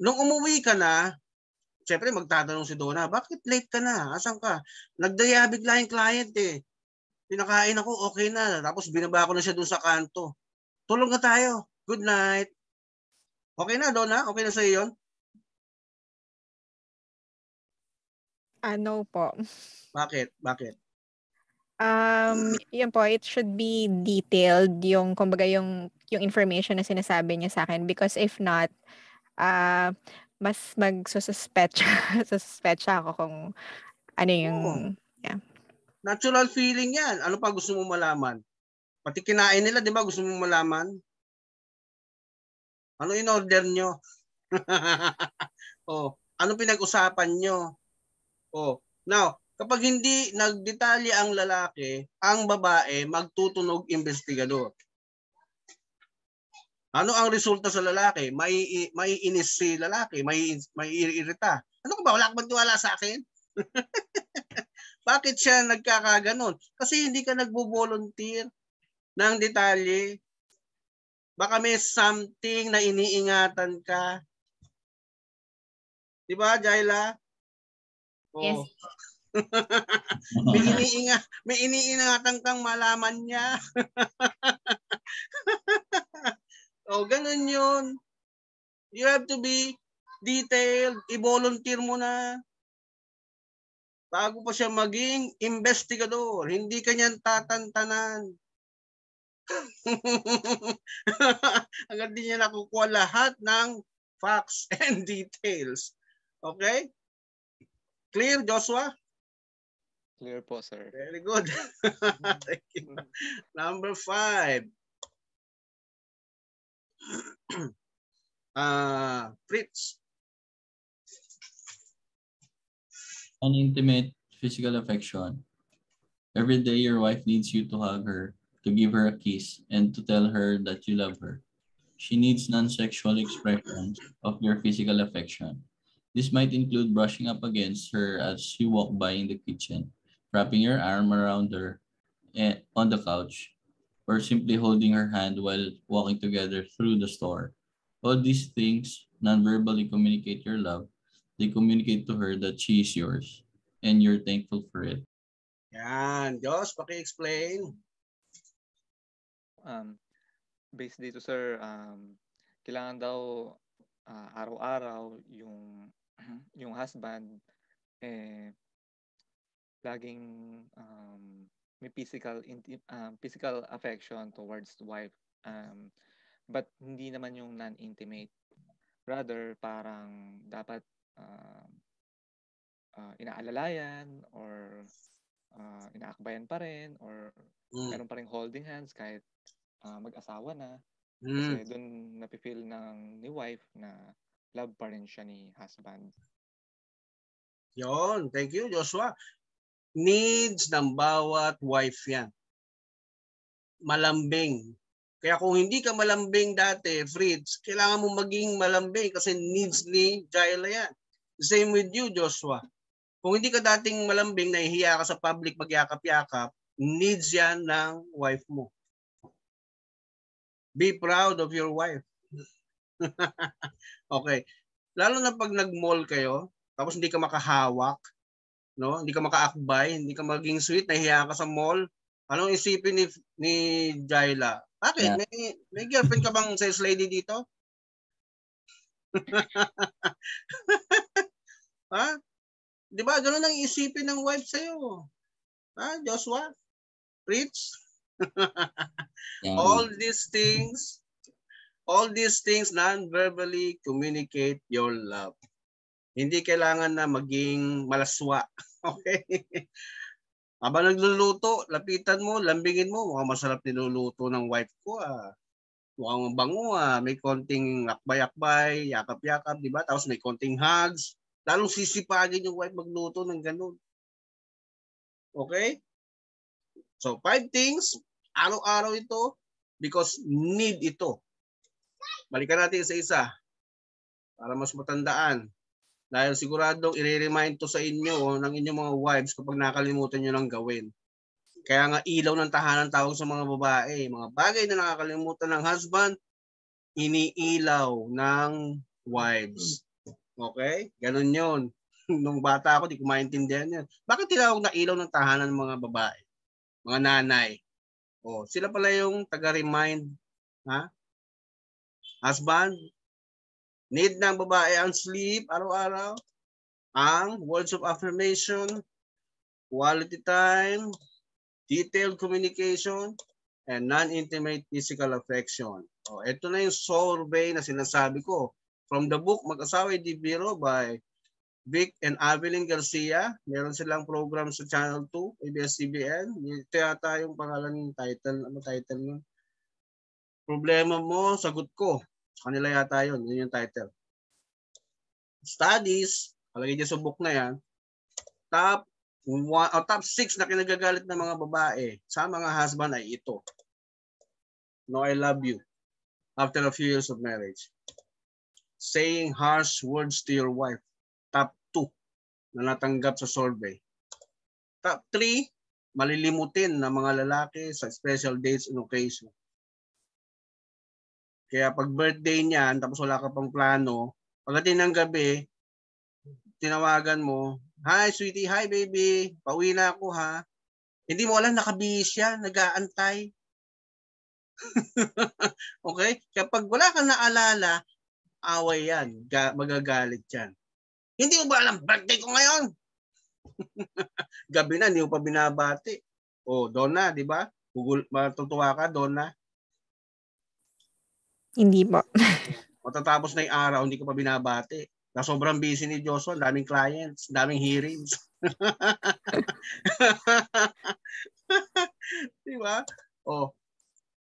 Nung umuwi ka na, Siyempre, magtatanong si Donna, bakit late ka na? Asan ka? Nagdaya bigla yung client eh. Pinakain ako, okay na. Tapos binaba ko na siya dun sa kanto. Tulog na tayo. Good night. Okay na, Donna? Okay na sa'yo yun? Ah, uh, po. Bakit? Bakit? Um, yun po, it should be detailed yung, kumbaga, yung, yung information na sinasabi niya sa akin. Because if not, uh, mas magsususpect, suspect ako kung ano yung, oh. yeah. Natural feeling yan. Ano pa gusto mo malaman? Pati kinain nila, di ba? Gusto mo malaman? Ano in order nyo? oh, ano pinag-usapan nyo? Oh, now, kapag hindi nagdetalye ang lalaki, ang babae magtutunog investigador. Ano ang resulta sa lalaki? May maiinis si lalaki, may maiirita. Ano ka ba? Wala kang tiwala sa akin? Bakit siya nagkakaganon? Kasi hindi ka nagbo-volunteer ng detalye Baka may something na iniingatan ka. Di ba, Jayla? Oh. Yes. may iniinga, may iniingatan kang malaman niya. oh, ganun 'yun. You have to be detailed. I-volunteer mo na. Bago pa siya maging investigador, hindi kanyang tatantanan. Hanggang din niya nakukuha lahat ng facts and details. Okay? Clear, Joshua? Clear po, sir. Very good. Thank you. Number five. uh, Fritz. An intimate physical affection. Every day your wife needs you to hug her to give her a kiss and to tell her that you love her. She needs non-sexual expressions of your physical affection. This might include brushing up against her as you walk by in the kitchen, wrapping your arm around her eh, on the couch, or simply holding her hand while walking together through the store. All these things non-verbally communicate your love. They communicate to her that she is yours and you're thankful for it. Yan. Diyos, paki-explain. um, based dito sir, um, kailangan daw uh, araw-araw yung yung husband eh laging um, may physical um, physical affection towards the wife um, but hindi naman yung non-intimate rather parang dapat uh, uh, inaalalayan or uh, inaakbayan pa rin or mm. meron pa rin holding hands kahit uh, mag-asawa na. Mm. Kasi doon napifeel ng ni wife na love pa rin siya ni husband. Yon, thank you Joshua. Needs ng bawat wife yan. Malambing. Kaya kung hindi ka malambing dati, Fritz, kailangan mo maging malambing kasi needs ni Jaila yan. Same with you, Joshua. Kung hindi ka dating malambing, nahihiya ka sa public, magyakap-yakap, needs yan ng wife mo. Be proud of your wife. okay. Lalo na pag nag-mall kayo, tapos hindi ka makahawak, no? Hindi ka makaakbay, hindi ka maging sweet, nahiya ka sa mall. Anong isipin ni ni Jaila? Bakit? Yeah. May, may girlfriend ka bang sales lady dito? ha? 'Di ba? Ganun ang isipin ng wife sa'yo. Ha, Joshua? rich. All these things, all these things non-verbally communicate your love. Hindi kailangan na maging malaswa. Okay? Aba nagluluto, lapitan mo, lambingin mo. Mukhang masarap niluluto ng wife ko ah. Mukhang bango ah. May konting akbay-akbay, yakap-yakap, di ba? Tapos may konting hugs. Lalong sisipagin yung wife magluto ng ganun. Okay? So five things, araw-araw ito because need ito. Balikan natin sa isa para mas matandaan. Dahil siguradong i-remind to sa inyo oh, ng inyong mga wives kapag nakalimutan nyo nang gawin. Kaya nga ilaw ng tahanan tawag sa mga babae. Mga bagay na nakakalimutan ng husband, iniilaw ng wives. Okay? Ganun yon Nung bata ako, di ko maintindihan yan. Bakit tinawag na ilaw ng tahanan ng mga babae? mga nanay. Oh, sila pala yung taga-remind, ha? Husband, need ng babae ang sleep araw-araw, ang words of affirmation, quality time, detailed communication, and non-intimate physical affection. Oh, ito na yung survey na sinasabi ko. From the book, Mag-asawa di Biro by Vic and Aveline Garcia. Meron silang program sa Channel 2, ABS-CBN. Ito yata yung pangalan ng title. Ano title nun? Problema mo, sagot ko. Sa kanila yata yun. Yun yung title. Studies. Kalagay dyan sa book na yan. Top one, oh, top 6 na kinagagalit ng mga babae sa mga husband ay ito. No, I love you. After a few years of marriage. Saying harsh words to your wife top 2 na natanggap sa survey. Top 3, malilimutin ng mga lalaki sa special dates and occasion. Kaya pag birthday niyan, tapos wala ka pang plano, pagdating ng gabi, tinawagan mo, Hi sweetie, hi baby, pauwi na ako ha. Hindi mo alam, nakabihis siya, nag-aantay. okay? Kapag wala kang naalala, away yan, magagalit yan. Hindi mo ba alam, birthday ko ngayon? Gabi na, hindi mo pa binabati. O, oh, Donna, di ba? Google, matutuwa ka, Donna? Hindi po. Matatapos na yung araw, hindi ko pa binabati. Na sobrang busy ni Joshua, daming clients, daming hearings. di ba? O, oh,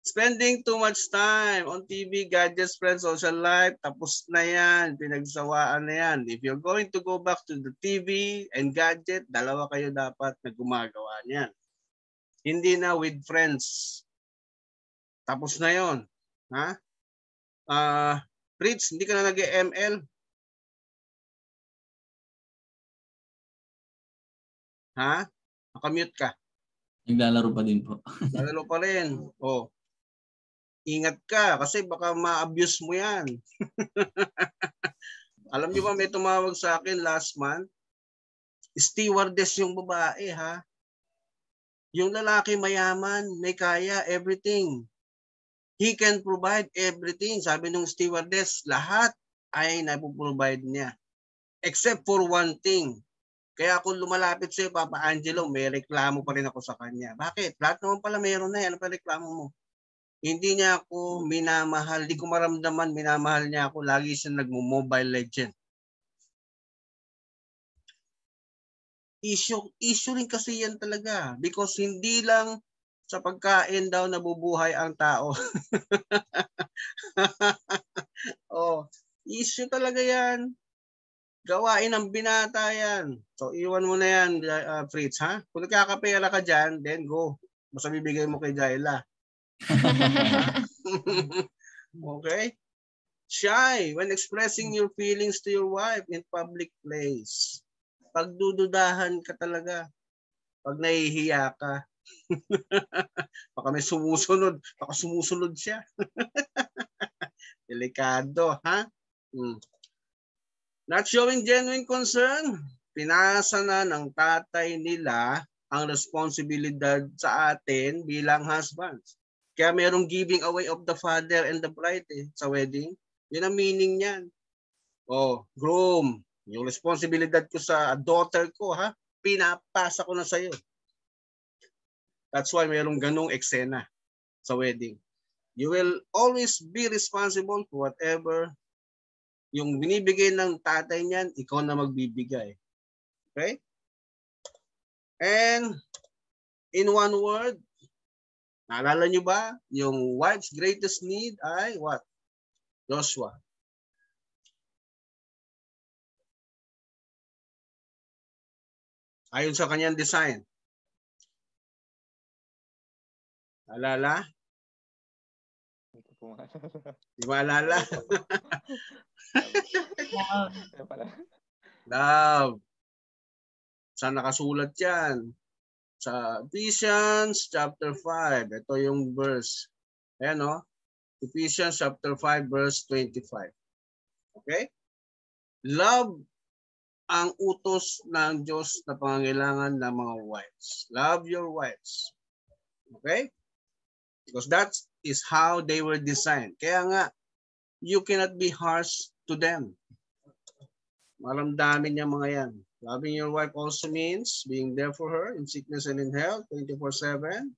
Spending too much time on TV, gadgets, friends, social life, tapos na yan, pinagsawaan na yan. If you're going to go back to the TV and gadget, dalawa kayo dapat na gumagawa niyan. Hindi na with friends. Tapos na yon, Ha? Uh, ah, Rich, hindi ka na nag-ML? Ha? Nakamute ka? Naglalaro pa din po. Naglalaro pa rin. Oh ingat ka kasi baka ma-abuse mo yan. Alam niyo ba may tumawag sa akin last month? Stewardess yung babae ha. Yung lalaki mayaman, may kaya, everything. He can provide everything. Sabi nung stewardess, lahat ay napoprovide niya. Except for one thing. Kaya ako lumalapit sa'yo, Papa Angelo, may reklamo pa rin ako sa kanya. Bakit? Lahat naman pala meron na yan. Ano pa reklamo mo? Hindi niya ako minamahal. Hindi ko maramdaman minamahal niya ako. Lagi siya nagmo-mobile legend. Issue, issue rin kasi yan talaga. Because hindi lang sa pagkain daw nabubuhay ang tao. oh, issue talaga yan. Gawain ng binata yan. So iwan mo na yan, uh, Fritz, ha? Kung nagkakapera ka dyan, then go. Basta bibigay mo kay Jaila. okay? Shy when expressing your feelings to your wife in public place. Pagdududahan ka talaga. Pag nahihiya ka. baka may sumusunod. Baka sumusunod siya. Delikado, ha? Hmm. Not showing genuine concern. Pinasa na ng tatay nila ang responsibilidad sa atin bilang husbands kaya merong giving away of the father and the bride eh, sa wedding. Yun ang meaning niyan. Oh, groom, yung responsibilidad ko sa daughter ko ha, pinapasa ko na sa iyo. That's why merong ganong eksena sa wedding. You will always be responsible for whatever yung binibigay ng tatay niyan, ikaw na magbibigay. Okay? And in one word, Naalala nyo ba? Yung wife's greatest need ay what? Joshua. Ayon sa kanyang design. Alala? Hindi ko Di ba alala? Love. Saan nakasulat yan? sa Ephesians chapter 5. Ito yung verse. Ayan o. Ephesians chapter 5 verse 25. Okay? Love ang utos ng Diyos na pangangailangan ng mga wives. Love your wives. Okay? Because that is how they were designed. Kaya nga, you cannot be harsh to them. Maramdamin niya mga yan. Loving your wife also means being there for her in sickness and in health 24-7.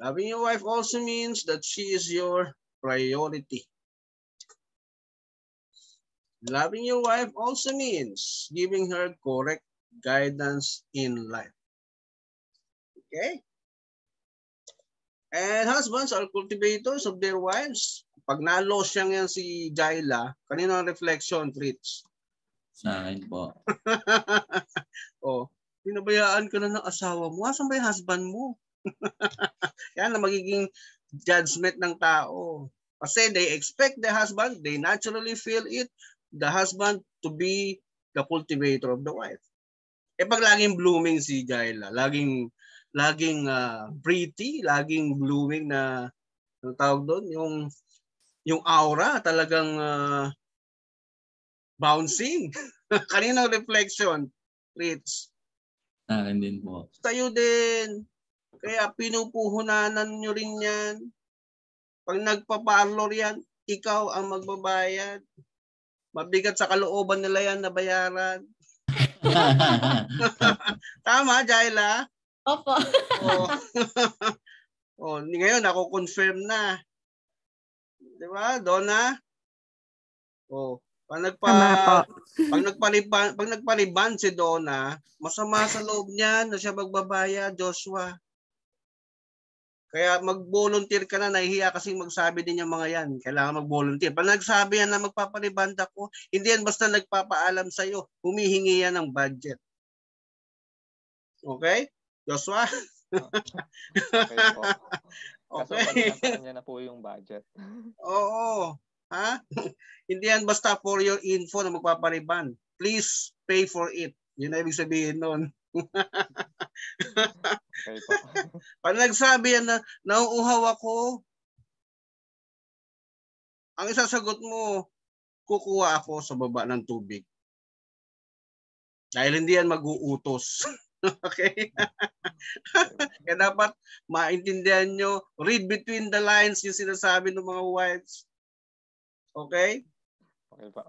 Loving your wife also means that she is your priority. Loving your wife also means giving her correct guidance in life. Okay? And husbands are cultivators of their wives. Pag nalo siya ngayon si Jaila, kanino reflection treats? Sa akin po. oh, pinabayaan ka na ng asawa mo. Asan ba yung husband mo? Yan na magiging judgment ng tao. Kasi they expect the husband, they naturally feel it, the husband to be the cultivator of the wife. Eh pag laging blooming si Jaila, laging laging uh, pretty, laging blooming na ano tawag doon, yung yung aura talagang uh, Bouncing. Kanino reflection, Rich? Sa ah, akin din po. Tayo din. Kaya pinupuhunanan nyo rin yan. Pag nagpa-parlor yan, ikaw ang magbabayad. Mabigat sa kalooban nila yan na bayaran. Tama, Jaila? Opo. oh. oh, ngayon ako confirm na. 'Di ba, Donna? Oh. Pag nagpa pag nagpaliban pag nagpaliban si Donna, masama sa loob niya na siya magbabaya, Joshua. Kaya mag-volunteer ka na, nahihiya kasi magsabi din yung mga yan. Kailangan mag-volunteer. Pag nagsabi yan na magpapalibanda ako, hindi yan basta nagpapaalam sa'yo. Humihingi yan ng budget. Okay? Joshua? okay po. Kaso okay. pag nasa kanya na po yung budget. Oo. Ha? Hindi yan basta for your info na magpapariban. Please pay for it. Yun na ibig sabihin noon. Pag nagsabi yan na nauuhaw ako, ang isasagot mo, kukuha ako sa baba ng tubig. Dahil hindi yan mag-uutos. okay? Kaya dapat maintindihan nyo, read between the lines yung sinasabi ng mga wives. Okay? Okay pa.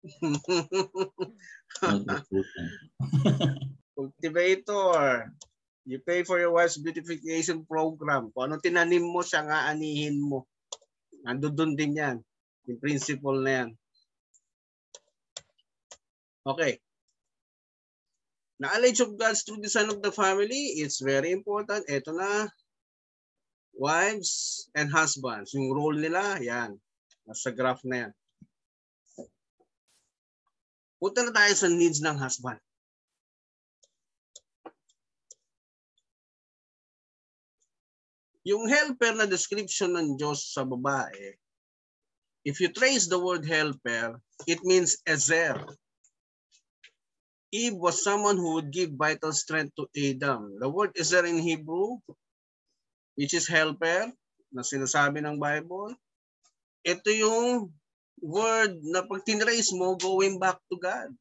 Cultivator. You pay for your wife's beautification program. Kung ano tinanim mo, siya nga anihin mo. Nandoon din yan. Yung principle na yan. Okay. Knowledge of God through the son of the family is very important. Ito na. Wives and husbands. Yung role nila, yan. Nasa graph na yan. Punta na tayo sa needs ng husband. Yung helper na description ng Diyos sa babae, if you trace the word helper, it means ezer. Eve was someone who would give vital strength to Adam. The word ezer in Hebrew, which is helper, na sinasabi ng Bible, ito yung word na pag tinrace mo, going back to God.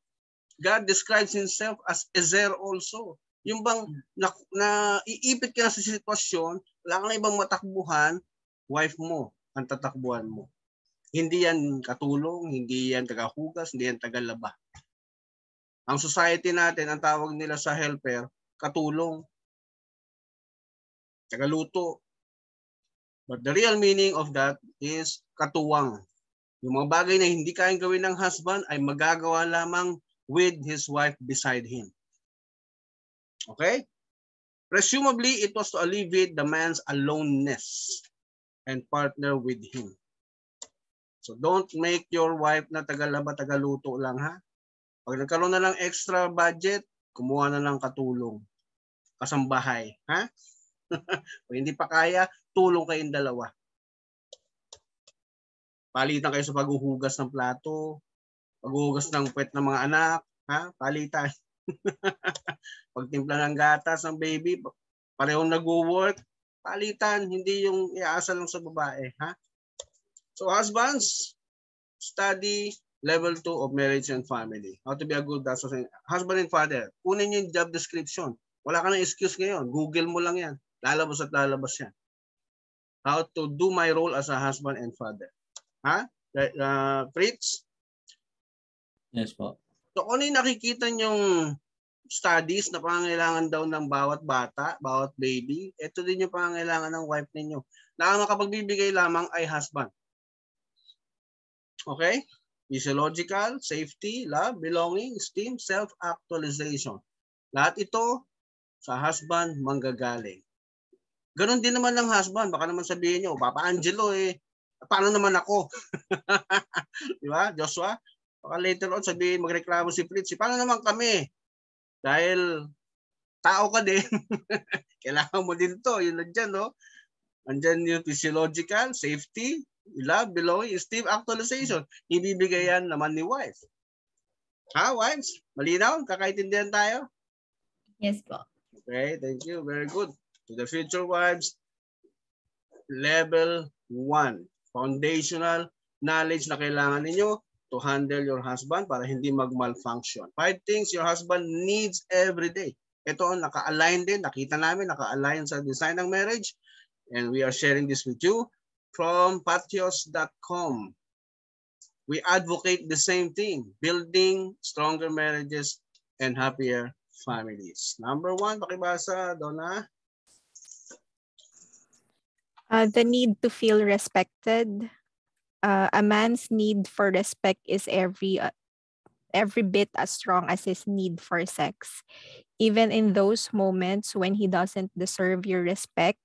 God describes Himself as Ezer also. Yung bang na, na iipit ka na sa sitwasyon, wala ka na ibang matakbuhan, wife mo ang tatakbuhan mo. Hindi yan katulong, hindi yan tagahugas, hindi yan tagalaba. Ang society natin, ang tawag nila sa helper, katulong, tagaluto. But the real meaning of that is katuwang. Yung mga bagay na hindi kayang gawin ng husband ay magagawa lamang with his wife beside him. Okay? Presumably, it was to alleviate the man's aloneness and partner with him. So don't make your wife na tagalaba, tagaluto lang ha. Pag nagkaroon na lang extra budget, kumuha na lang katulong. Kasambahay. Ha? Kung hindi pa kaya, tulong kayong dalawa. Palitan kayo sa paghuhugas ng plato, paghuhugas ng puwet ng mga anak, ha? Palitan. Pagtimpla ng gatas ng baby, parehong nagwo-work, palitan, hindi yung iaasa lang sa babae, ha? So husbands, study level 2 of marriage and family. How to be a good husband, and father. Kunin yung job description. Wala ka ng excuse ngayon. Google mo lang yan. Lalabas at lalabas yan. How to do my role as a husband and father. Ha? Uh, Fritz? Yes po. So kung ano yung nakikita niyong studies na pangangailangan daw ng bawat bata, bawat baby, ito din yung pangangailangan ng wife ninyo. Na ang makapagbibigay lamang ay husband. Okay? Physiological, safety, love, belonging, esteem, self-actualization. Lahat ito sa husband manggagaling. Ganon din naman ng husband. Baka naman sabihin nyo, Papa Angelo eh, Paano naman ako? Di ba, Joshua? Baka later on sabi magreklamo si Fritzy. Paano naman kami? Dahil tao ka din. Kailangan mo din to. Yun nandiyan, no? Andyan yung physiological, safety, love, belonging, esteem, actualization. Ibibigay yan naman ni wife. Ha, wives? Malinaw? Kakaitindihan tayo? Yes po. Okay, thank you. Very good. To the future wives, level 1 foundational knowledge na kailangan ninyo to handle your husband para hindi mag-malfunction. Five things your husband needs every day. Ito naka-align din, nakita namin, naka-align sa design ng marriage. And we are sharing this with you from patios.com. We advocate the same thing, building stronger marriages and happier families. Number one, pakibasa, Donna. Uh, the need to feel respected. Uh, a man's need for respect is every uh, every bit as strong as his need for sex. Even in those moments when he doesn't deserve your respect,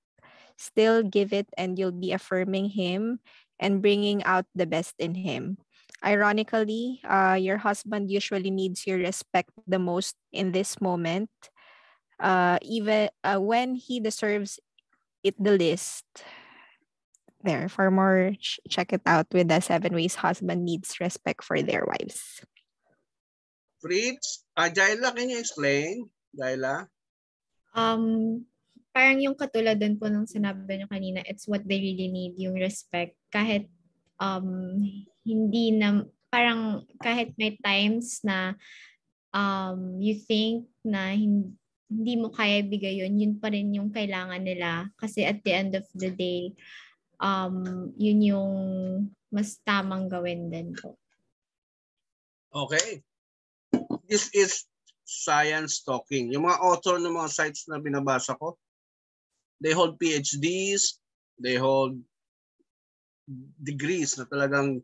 still give it and you'll be affirming him and bringing out the best in him. Ironically, uh, your husband usually needs your respect the most in this moment, uh, even uh, when he deserves it the list there for more check it out with the seven ways husband needs respect for their wives preach uh, Jaila can you explain Jaila um parang yung katulad din po nung sinabi nyo kanina it's what they really need yung respect kahit um hindi na parang kahit may times na um you think na hindi hindi mo kaya ibigay yun, yun pa rin yung kailangan nila. Kasi at the end of the day, um, yun yung mas tamang gawin din po. Okay. This is science talking. Yung mga author ng mga sites na binabasa ko, they hold PhDs, they hold degrees na talagang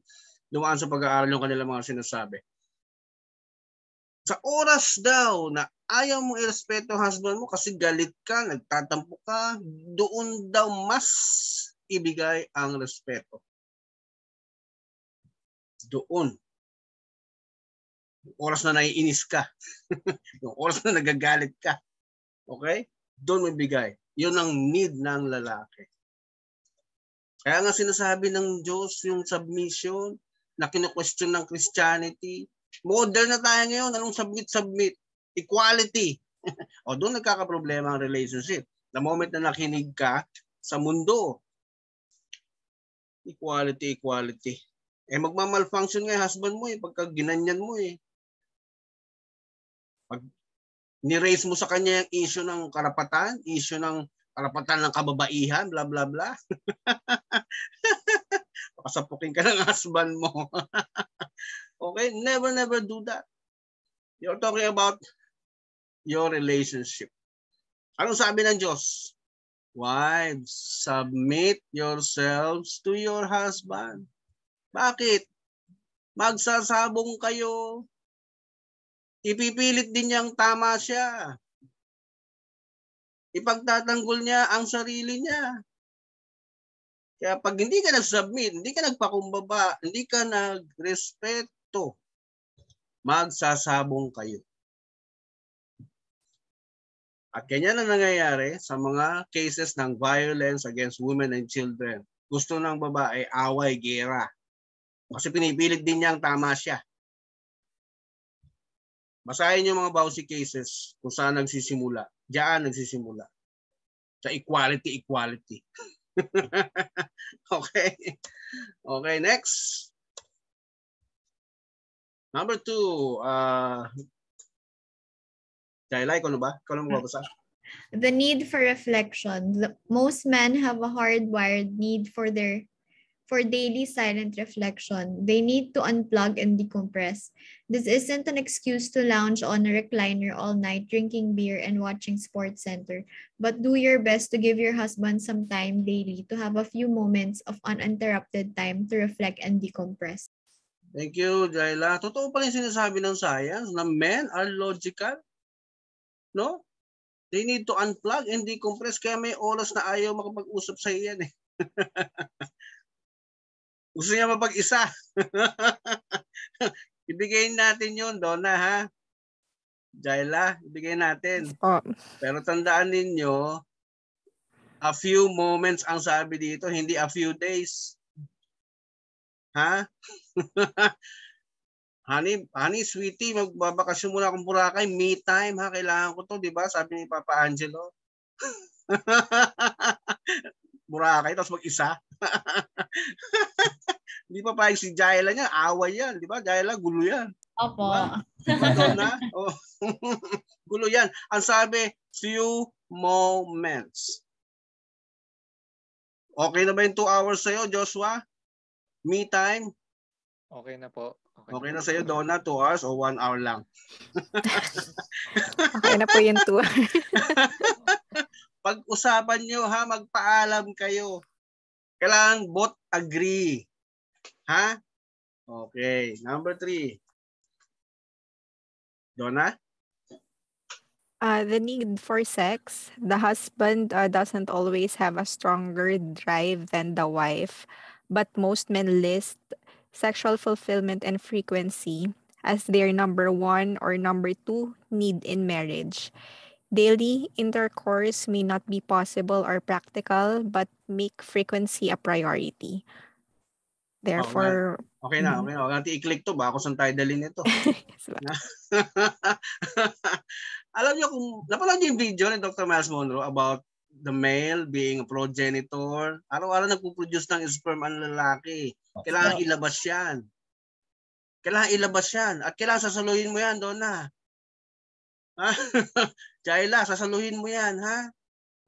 dumaan sa pag-aaral yung kanilang mga sinasabi. Sa oras daw na ayaw mo irespeto husband mo kasi galit ka, nagtatampo ka, doon daw mas ibigay ang respeto. Doon. Yung oras na naiinis ka. yung oras na nagagalit ka. Okay? Doon mo ibigay. Yun ang need ng lalaki. Kaya nga sinasabi ng Diyos yung submission na kinu-question ng Christianity, Model na tayo ngayon. Anong submit-submit? Equality. o doon nagkakaproblema ang relationship. The moment na nakinig ka sa mundo. Equality, equality. Eh magmamalfunction nga yung husband mo eh pagka ginanyan mo eh. Pag ni-raise mo sa kanya yung issue ng karapatan, issue ng karapatan ng kababaihan, bla bla bla. Pasapukin ka ng husband mo. Okay? Never, never do that. You're talking about your relationship. Anong sabi ng Diyos? Wives, submit yourselves to your husband. Bakit? Magsasabong kayo. Ipipilit din niyang tama siya. Ipagtatanggol niya ang sarili niya. Kaya pag hindi ka nag-submit, hindi ka nagpakumbaba, hindi ka nag respect to. Magsasabong kayo. At ganyan na nangyayari sa mga cases ng violence against women and children. Gusto ng babae, away, gera. Kasi pinipilit din niyang tama siya. Basahin niyo mga Bausi cases kung saan nagsisimula. Diyan nagsisimula. Sa equality, equality. okay. Okay, next. Number two, uh, Kailay, ko ba? Ikaw lang The need for reflection. The, most men have a hardwired need for their for daily silent reflection. They need to unplug and decompress. This isn't an excuse to lounge on a recliner all night drinking beer and watching Sports Center, but do your best to give your husband some time daily to have a few moments of uninterrupted time to reflect and decompress. Thank you, Jayla. Totoo pa rin sinasabi ng science na men are logical. No? They need to unplug and decompress. Kaya may oras na ayaw makapag-usap sa iyan eh. Gusto niya mapag-isa. ibigay natin yun, Donna, ha? Jayla, ibigay natin. Oh. Pero tandaan ninyo, a few moments ang sabi dito, hindi a few days. Ha? honey, honey, sweetie, magbabakasyon muna akong Boracay. Me time ha, kailangan ko to, di ba? Sabi ni Papa Angelo. Boracay, tapos mag-isa. Hindi pa pahig si Jayla niya, away yan, di ba? Jayla, gulo yan. Opo. Diba? Oh. gulo yan. Ang sabi, few moments. Okay na ba yung two hours sa'yo, Joshua? Me time? Okay na po. Okay, okay na sa'yo, Donna, 2 hours o 1 hour lang? okay na po yung 2 hours. Pag-usapan nyo ha, magpaalam kayo. Kailangan both agree. Ha? Okay. Number 3. Donna? Uh, the need for sex. The husband uh, doesn't always have a stronger drive than the wife, but most men list sexual fulfillment and frequency as their number one or number two need in marriage. Daily intercourse may not be possible or practical, but make frequency a priority. Therefore, okay. Okay na, okay na. Huwag mm-hmm. natin i-click to. ba kung saan tayo dalhin ito. yes, Alam niyo kung, napanood niyo yung video ni Dr. Miles Monroe about the male being a progenitor. Araw-araw nagpo-produce ng sperm ang lalaki. Kailangan ilabas yan. Kailangan ilabas yan. At kailangan sasaluhin mo yan, Donna. Ha? Jaila, sasaluhin mo yan, ha?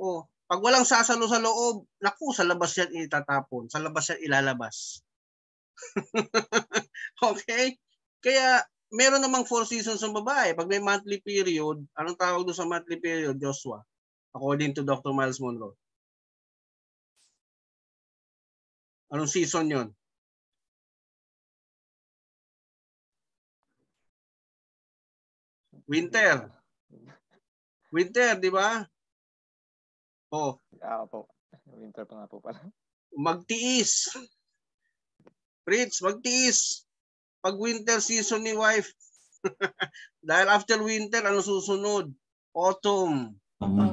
O, pag walang sasalo sa loob, naku, sa labas yan itatapon. Sa labas yan ilalabas. okay? Kaya, meron namang four seasons ng babae. Pag may monthly period, anong tawag doon sa monthly period, Joshua? according to Dr. Miles Monroe. Anong season yon? Winter. Winter, di ba? Oh. Ah, po. Winter pa nga po pala. Magtiis. Fritz, magtiis. Pag winter season ni wife. Dahil after winter, ano susunod? Autumn.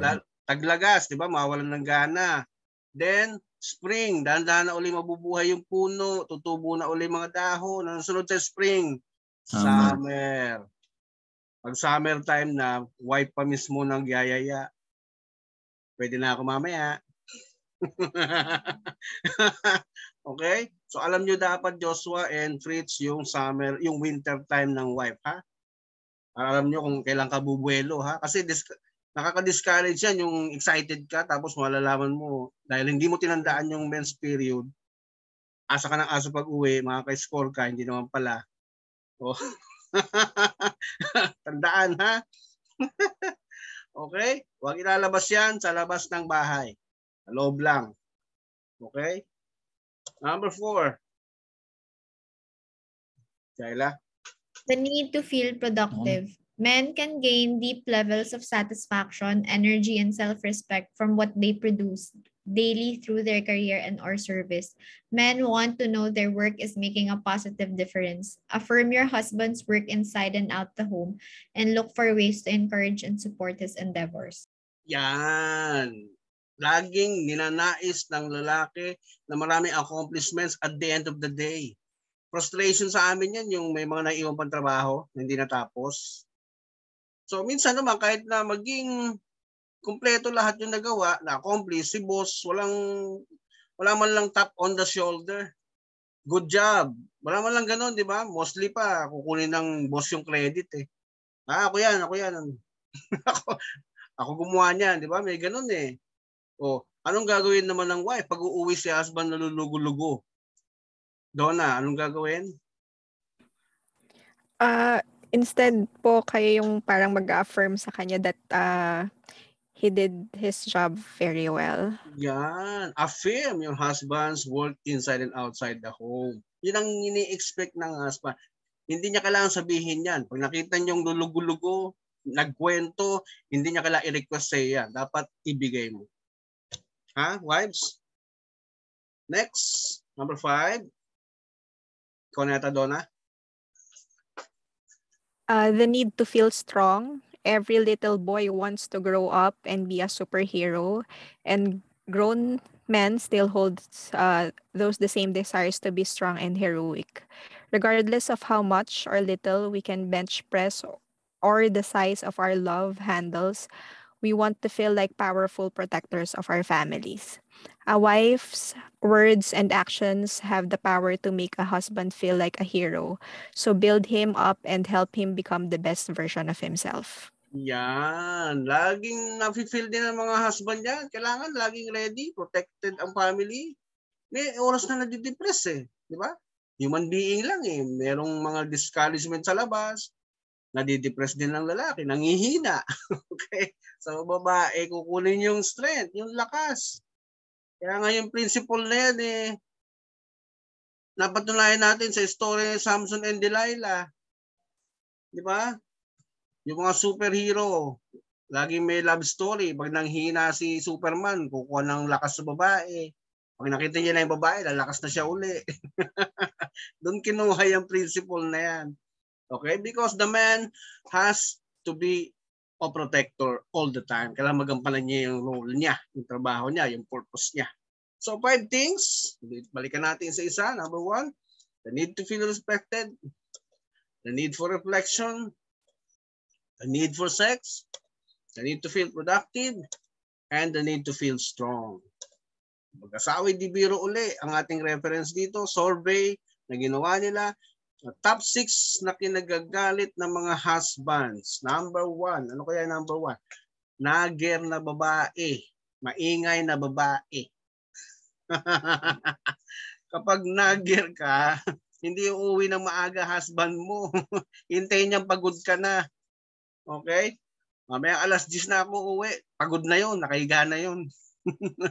Dahil, taglagas, di ba? Mawalan ng gana. Then, spring, dahan-dahan na uli mabubuhay yung puno, tutubo na uli mga dahon. Ang sunod sa spring, summer. summer. Pag summer time na, wife pa mismo ng yayaya. Pwede na ako mamaya. okay? So alam nyo dapat Joshua and Fritz yung summer, yung winter time ng wife, ha? alam nyo kung kailan ka bubuelo, ha? Kasi this, nakaka-discourage yan yung excited ka tapos malalaman mo dahil hindi mo tinandaan yung men's period asa ka ng aso pag uwi makaka-score ka hindi naman pala oh. tandaan ha okay huwag ilalabas yan sa labas ng bahay sa loob lang okay number four Shaila the need to feel productive mm Men can gain deep levels of satisfaction, energy, and self-respect from what they produce daily through their career and or service. Men want to know their work is making a positive difference. Affirm your husband's work inside and out the home and look for ways to encourage and support his endeavors. Yan. Laging ninanais ng lalaki na maraming accomplishments at the end of the day. Frustration sa amin yan, yung may mga naiwan pang trabaho na hindi natapos So minsan naman kahit na maging kumpleto lahat yung nagawa, na-accomplish si boss, walang wala man lang tap on the shoulder. Good job. Wala man lang ganun, di ba? Mostly pa, kukunin ng boss yung credit eh. Ah, ako yan, ako yan. ako, ako gumawa niyan, di ba? May ganun eh. O, anong gagawin naman ng wife? Pag uuwi si husband, nalulugo-lugo. Donna, anong gagawin? Ah, uh, instead po kayo yung parang mag-affirm sa kanya that uh, he did his job very well. Yan. Affirm your husband's work inside and outside the home. Yun ang ini-expect ng husband. Hindi niya kailangan sabihin yan. Pag nakita niyo yung lulugulugo, nagkwento, hindi niya kailangan i-request sa yan. Dapat ibigay mo. Ha, wives? Next, number five. Ikaw na yata, Donna. Uh, the need to feel strong. Every little boy wants to grow up and be a superhero, and grown men still holds uh, those the same desires to be strong and heroic. Regardless of how much or little we can bench press or the size of our love handles, we want to feel like powerful protectors of our families. A wife's words and actions have the power to make a husband feel like a hero. So build him up and help him become the best version of himself. Yan. Laging na feel din ng mga husband yan. Kailangan laging ready, protected ang family. May oras na nadidepress eh. Di ba? Human being lang eh. Merong mga discouragement sa labas. Nadidepress din ang lalaki. Nangihina. okay? Sa so, babae, kukunin yung strength, yung lakas. Kaya nga yung principle na yan eh, napatunayan natin sa story ni Samson and Delilah. Di ba? Yung mga superhero, lagi may love story. Pag nanghina si Superman, kukuha ng lakas sa babae. Pag nakita niya na yung babae, lalakas na siya uli. Doon kinuha yung principle na yan. Okay? Because the man has to be o protector all the time. Kailangan magampanan niya yung role niya, yung trabaho niya, yung purpose niya. So five things, balikan natin sa isa. Number one, the need to feel respected, the need for reflection, the need for sex, the need to feel productive, and the need to feel strong. Mag-asawa di biro uli ang ating reference dito, survey na ginawa nila Top 6 na kinagagalit ng mga husbands. Number 1. Ano kaya number 1? Nager na babae. Maingay na babae. Kapag nager ka, hindi uuwi ng maaga husband mo. Hintayin niyang pagod ka na. Okay? Mamaya alas 10 na ako uuwi. Pagod na yon, nakahiga na yon.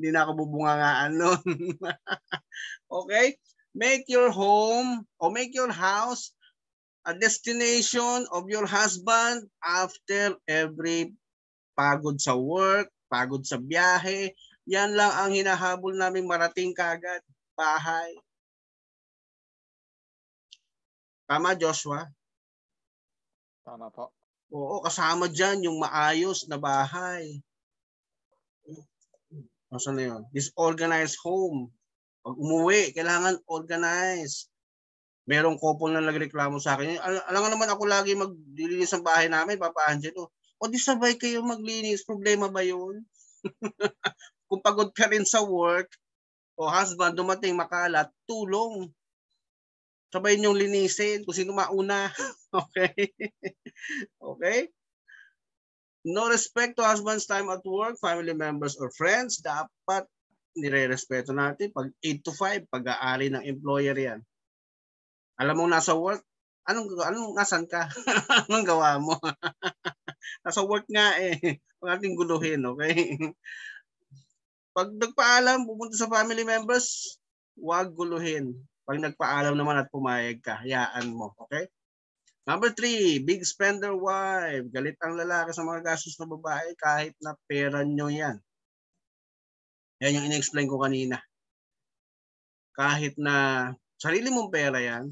hindi na ako bubungangaan noon. okay? Make your home or make your house a destination of your husband after every pagod sa work, pagod sa biyahe. Yan lang ang hinahabol namin marating kagad. Bahay. Tama, Joshua? Tama po. Oo, kasama dyan yung maayos na bahay. Asa na yun? Disorganized home. Pag umuwi, kailangan organize. Merong couple na nagreklamo sa akin. Al- alam nga naman ako lagi maglilinis ng bahay namin, Papa Angelo. O di sabay kayo maglinis, problema ba yun? Kung pagod ka rin sa work, o husband, dumating makalat, tulong. Sabay niyong linisin kung sino mauna. okay? okay? No respect to husband's time at work, family members, or friends. Dapat nire-respeto natin. Pag 8 to 5, pag-aari ng employer yan. Alam mo nasa work, anong, anong nasan ka? anong gawa mo? nasa work nga eh. Huwag ating guluhin, okay? Pag nagpaalam, pupunta sa family members, huwag guluhin. Pag nagpaalam naman at pumayag ka, hayaan mo, okay? Number three, big spender wife. Galit ang lalaki sa mga gastos ng babae kahit na pera nyo yan. Yan yung inexplain ko kanina. Kahit na sarili mong pera yan,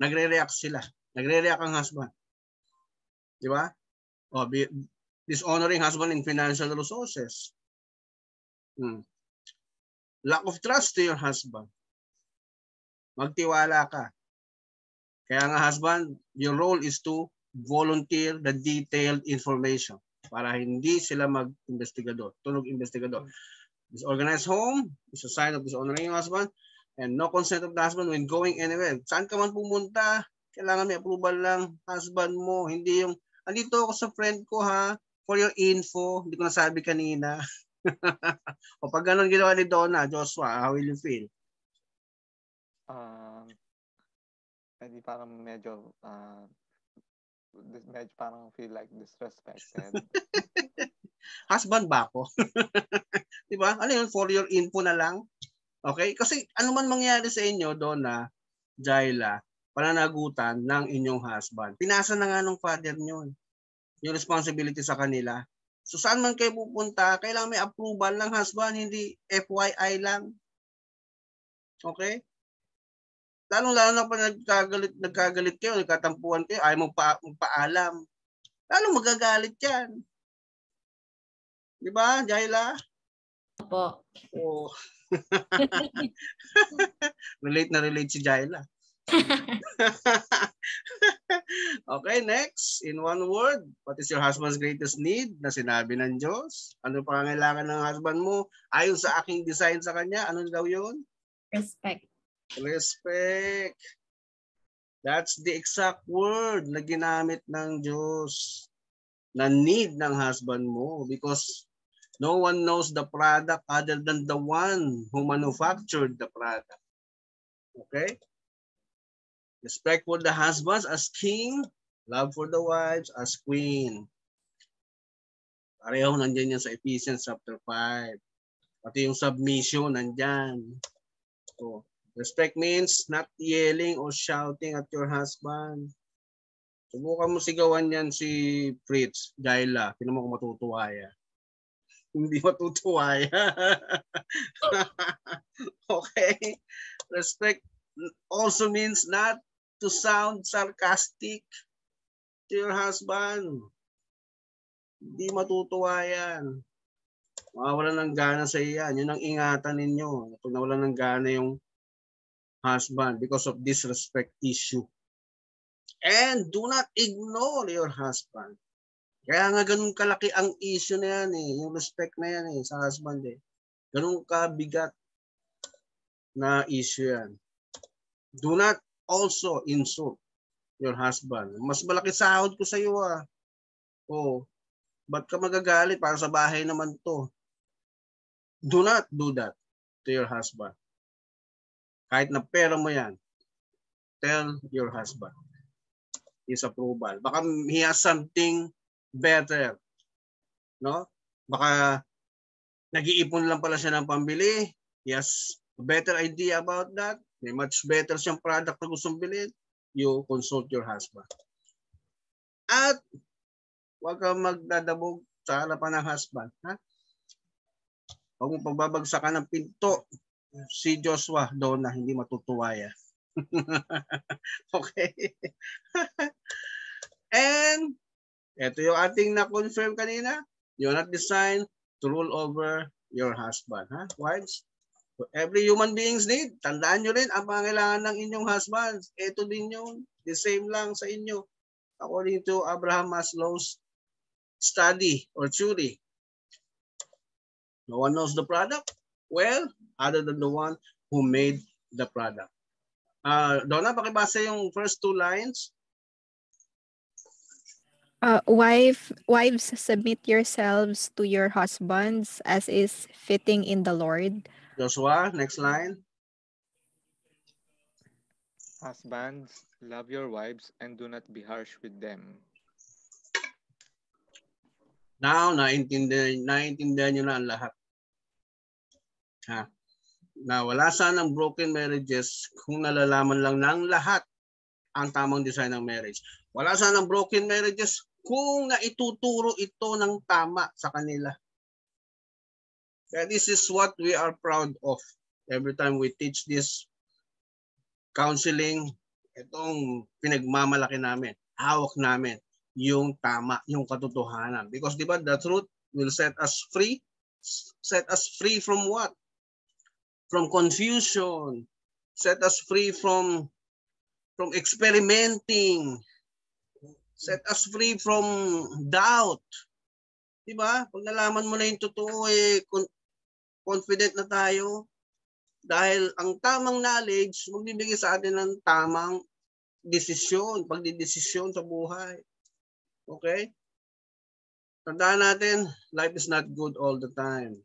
nagre-react sila. Nagre-react ang husband. Di ba? O, be, dishonoring husband in financial resources. Hmm. Lack of trust to your husband. Magtiwala ka. Kaya nga husband, your role is to volunteer the detailed information para hindi sila mag-investigador, tunog investigador. Disorganized home is a sign of dishonoring your husband and no consent of the husband when going anywhere. Saan ka man pumunta, kailangan may approval lang husband mo, hindi yung andito ako sa friend ko ha, for your info, hindi ko nasabi kanina. o pag ganun ginawa ni Donna, Joshua, how will you feel? Um, uh, parang medyo uh, medyo parang feel like disrespected. Husband ba ako? di ba? Ano yun? For your info na lang. Okay? Kasi ano man mangyari sa inyo, Donna, Jaila, pananagutan ng inyong husband. Pinasa na nga ng father nyo eh. yung responsibility sa kanila. So saan man kayo pupunta, kailangan may approval ng husband, hindi FYI lang. Okay? Lalong-lalo na pa nagkagalit, nagkagalit kayo, nagkatampuan kayo, ayaw magpa, magpaalam. Lalo magagalit yan. Di ba, Jaila? Opo. Oh. relate na relate si Jaila. okay, next. In one word, what is your husband's greatest need na sinabi ng Diyos? Ano pa kailangan ng husband mo? Ayon sa aking design sa kanya, ano daw yun? Respect. Respect. That's the exact word na ginamit ng Diyos na need ng husband mo because No one knows the product other than the one who manufactured the product. Okay? Respect for the husbands as king, love for the wives as queen. Pareho nandiyan yan sa Ephesians chapter 5. Pati yung submission nandiyan. So, respect means not yelling or shouting at your husband. Subukan mo sigawan yan si Fritz, Jaila. Tinan mo kung matutuwa yan hindi matutuwa okay? Respect also means not to sound sarcastic to your husband. Hindi matutuwa yan. Mawawala ng gana sa iyan. Yun ang ingatan ninyo. Pag nawala ng gana yung husband because of disrespect issue. And do not ignore your husband. Kaya nga ganun kalaki ang issue na yan eh. Yung respect na yan eh sa husband eh. Ganun kabigat na issue yan. Do not also insult your husband. Mas malaki sahod ko sa iyo ah. Oh, ba't ka magagalit? Para sa bahay naman to. Do not do that to your husband. Kahit na pera mo yan, tell your husband his approval. Baka he has something better. No? Baka nag-iipon lang pala siya ng pambili. Yes, better idea about that. May much better siyang product na gustong bilhin. You consult your husband. At huwag kang magdadabog sa harapan ng husband. Ha? Huwag mong pagbabagsakan ng pinto. Si Joshua doon na hindi matutuwa yan. okay? And ito yung ating na-confirm kanina. You're not designed to rule over your husband. Ha? Wives, every human beings need. Tandaan nyo rin ang pangailangan ng inyong husbands. Ito din yun. The same lang sa inyo. According to Abraham Maslow's study or theory. No one knows the product. Well, other than the one who made the product. Uh, Donna, pakibasa yung first two lines Uh, wife, wives, submit yourselves to your husbands as is fitting in the Lord. Joshua, next line. Husbands, love your wives and do not be harsh with them. Now, naintindihan, naintindihan nyo na ang lahat. Ha? Na wala sanang broken marriages kung nalalaman lang ng lahat ang tamang design ng marriage. Wala sanang broken marriages kung naituturo ito ng tama sa kanila. Kaya this is what we are proud of every time we teach this counseling, itong pinagmamalaki namin, hawak namin, yung tama, yung katotohanan. Because di ba, the truth will set us free. Set us free from what? From confusion. Set us free from from experimenting Set us free from doubt. Di ba? Pag nalaman mo na yung totoo, eh, confident na tayo. Dahil ang tamang knowledge, magbibigay sa atin ng tamang desisyon, pagdidesisyon sa buhay. Okay? Tandaan natin, life is not good all the time.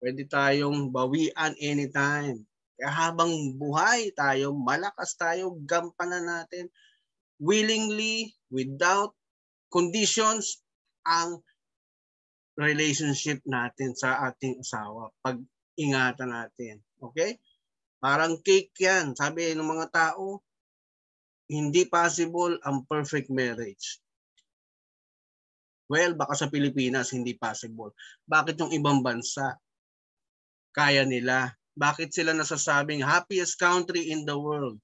Pwede tayong bawian anytime. Kaya habang buhay tayo, malakas tayo, gampanan natin willingly, without conditions, ang relationship natin sa ating asawa. Pag-ingatan natin. Okay? Parang cake yan. Sabi ng mga tao, hindi possible ang perfect marriage. Well, baka sa Pilipinas hindi possible. Bakit yung ibang bansa kaya nila? Bakit sila nasasabing happiest country in the world?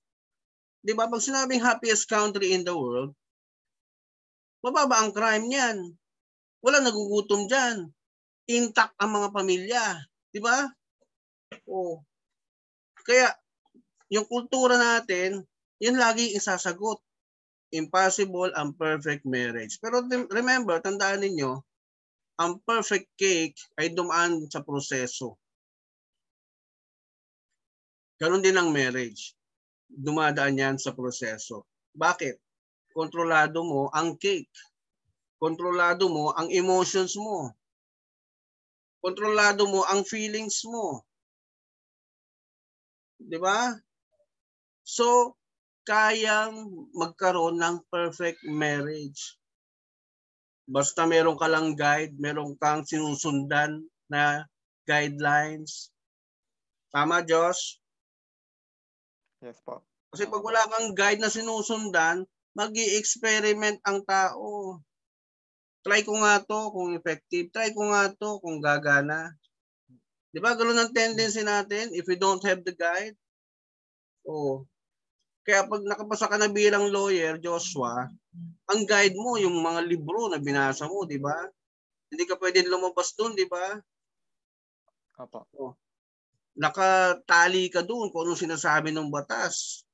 di ba, pag sinabing happiest country in the world, mababa ang crime niyan. Wala nagugutom diyan. Intact ang mga pamilya, di ba? O. Kaya yung kultura natin, yun lagi isasagot. Impossible ang perfect marriage. Pero remember, tandaan ninyo, ang perfect cake ay dumaan sa proseso. Ganon din ang marriage dumadaan yan sa proseso. Bakit? Kontrolado mo ang cake. Kontrolado mo ang emotions mo. Kontrolado mo ang feelings mo. 'Di ba? So, kayang magkaroon ng perfect marriage. Basta meron ka lang guide, meron kang sinusundan na guidelines. Tama, Josh? Yes po. Kasi pag wala kang guide na sinusundan, mag experiment ang tao. Try ko nga to kung effective. Try ko nga to kung gagana. Di ba? Ganun ang tendency natin if we don't have the guide. Oh. Kaya pag nakapasa ka na bilang lawyer, Joshua, ang guide mo yung mga libro na binasa mo, di ba? Hindi ka pwedeng lumabas doon, di ba? Apo. Oh nakatali ka doon kung anong sinasabi ng batas.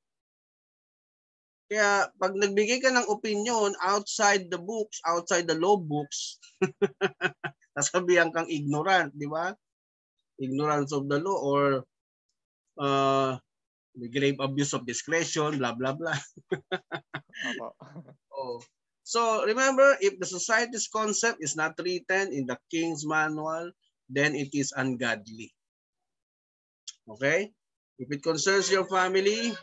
Kaya pag nagbigay ka ng opinion outside the books, outside the law books, sasabihan kang ignorant, di ba? Ignorance of the law or uh, grave abuse of discretion, blah, blah, blah. oh. So remember, if the society's concept is not written in the king's manual, then it is ungodly. Okay? If it concerns your family,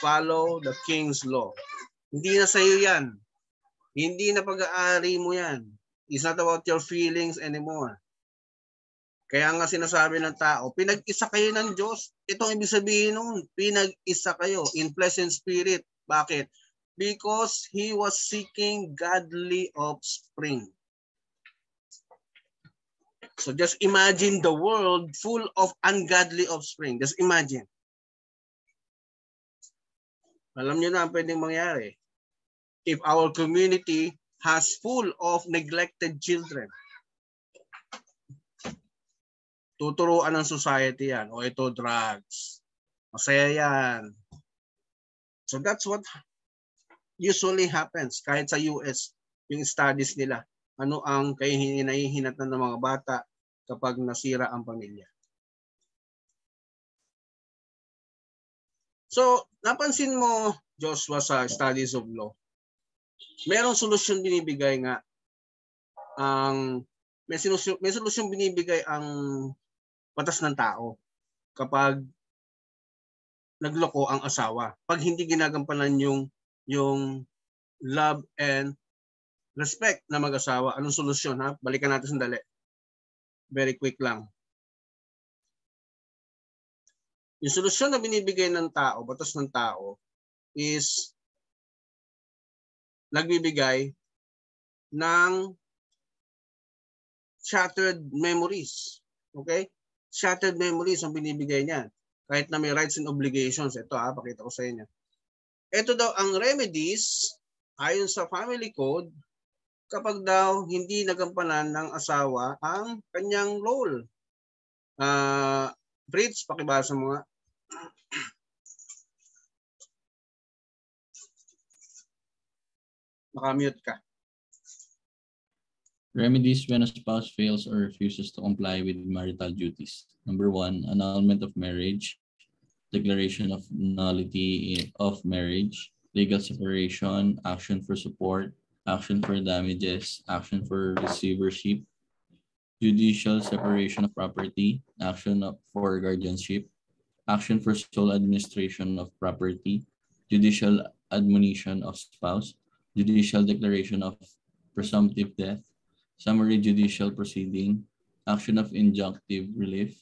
follow the king's law. Hindi na sa'yo yan. Hindi na pag-aari mo yan. It's not about your feelings anymore. Kaya nga sinasabi ng tao, pinag-isa kayo ng Diyos. Ito ibig sabihin nun, pinag-isa kayo in pleasant spirit. Bakit? Because he was seeking godly offspring. So just imagine the world full of ungodly offspring. Just imagine. Alam niyo na ang pwedeng mangyari. If our community has full of neglected children, tuturuan ng society yan. O ito, drugs. Masaya yan. So that's what usually happens kahit sa US, yung studies nila ano ang kinahihinatan ng mga bata kapag nasira ang pamilya. So, napansin mo, Joshua, sa studies of law, merong solusyon binibigay nga ang may solusyon, may solusyon binibigay ang batas ng tao kapag nagloko ang asawa. Pag hindi ginagampanan yung yung love and respect na mag-asawa. Anong solusyon ha? Balikan natin sandali. Very quick lang. Yung solusyon na binibigay ng tao, batas ng tao, is nagbibigay ng shattered memories. Okay? Shattered memories ang binibigay niya. Kahit na may rights and obligations. Ito ha, pakita ko sa inyo. Ito daw ang remedies ayon sa family code kapag daw hindi nagampanan ng asawa ang kanyang role. Uh, Fritz, pakibasa mo nga. Nakamute ka. Remedies when a spouse fails or refuses to comply with marital duties. Number one, annulment of marriage, declaration of nullity of marriage, legal separation, action for support, action for damages, action for receivership, judicial separation of property, action for guardianship, action for sole administration of property, judicial admonition of spouse, judicial declaration of presumptive death, summary judicial proceeding, action of injunctive relief,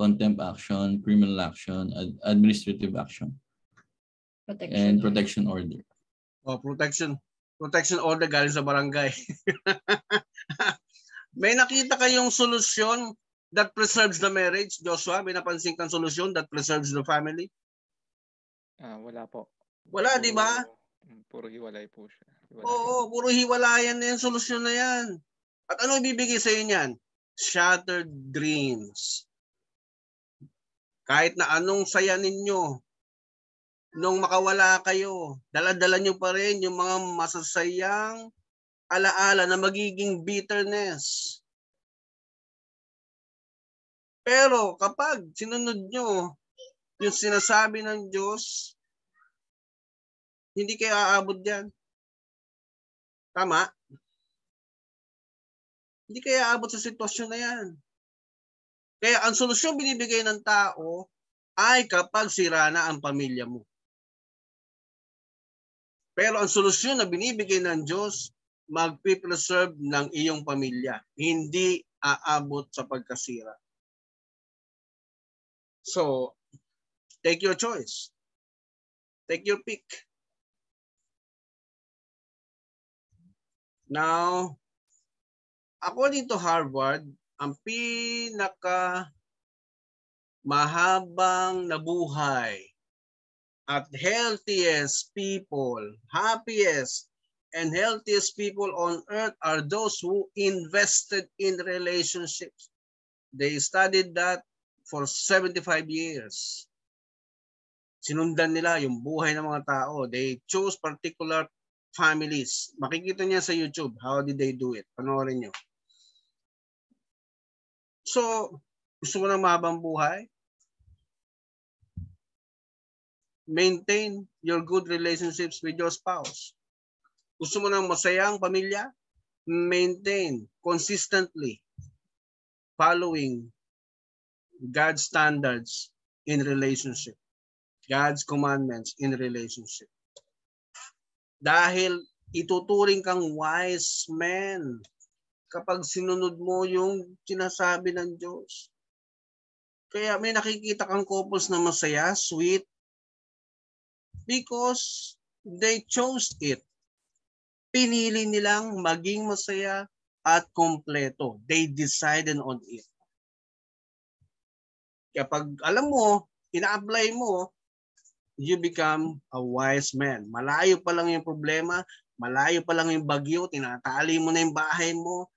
contempt action, criminal action, ad administrative action, protection and protection order. order. Oh, protection protection order oh, galing sa barangay. May nakita kayong solusyon that preserves the marriage, Joshua? May napansin kang solusyon that preserves the family? Ah, wala po. Wala, di ba? Puro mm, hiwalay po siya. Hiwalay. Oo, puro hiwalayan na yung solusyon na yan. At ano ibibigay sa inyo yan? Shattered dreams. Kahit na anong saya ninyo, nung makawala kayo, daladala nyo pa rin yung mga masasayang alaala na magiging bitterness. Pero kapag sinunod nyo yung sinasabi ng Diyos, hindi kayo aabot dyan. Tama? Hindi kayo aabot sa sitwasyon na yan. Kaya ang solusyon binibigay ng tao ay kapag sira na ang pamilya mo. Pero ang solusyon na binibigay ng Diyos, magpipreserve ng iyong pamilya. Hindi aabot sa pagkasira. So, take your choice. Take your pick. Now, according to Harvard, ang pinaka mahabang nabuhay at healthiest people, happiest and healthiest people on earth are those who invested in relationships. They studied that for 75 years. Sinundan nila yung buhay ng mga tao. They chose particular families. Makikita niya sa YouTube, how did they do it? Panoorin niyo. So, gusto mo ng mahabang buhay? maintain your good relationships with your spouse. Gusto mo ng masayang pamilya? Maintain consistently following God's standards in relationship. God's commandments in relationship. Dahil ituturing kang wise man kapag sinunod mo yung sinasabi ng Diyos. Kaya may nakikita kang couples na masaya, sweet, because they chose it. Pinili nilang maging masaya at kompleto. They decided on it. Kapag alam mo, ina-apply mo, you become a wise man. Malayo pa lang yung problema, malayo pa lang yung bagyo, tinatali mo na yung bahay mo,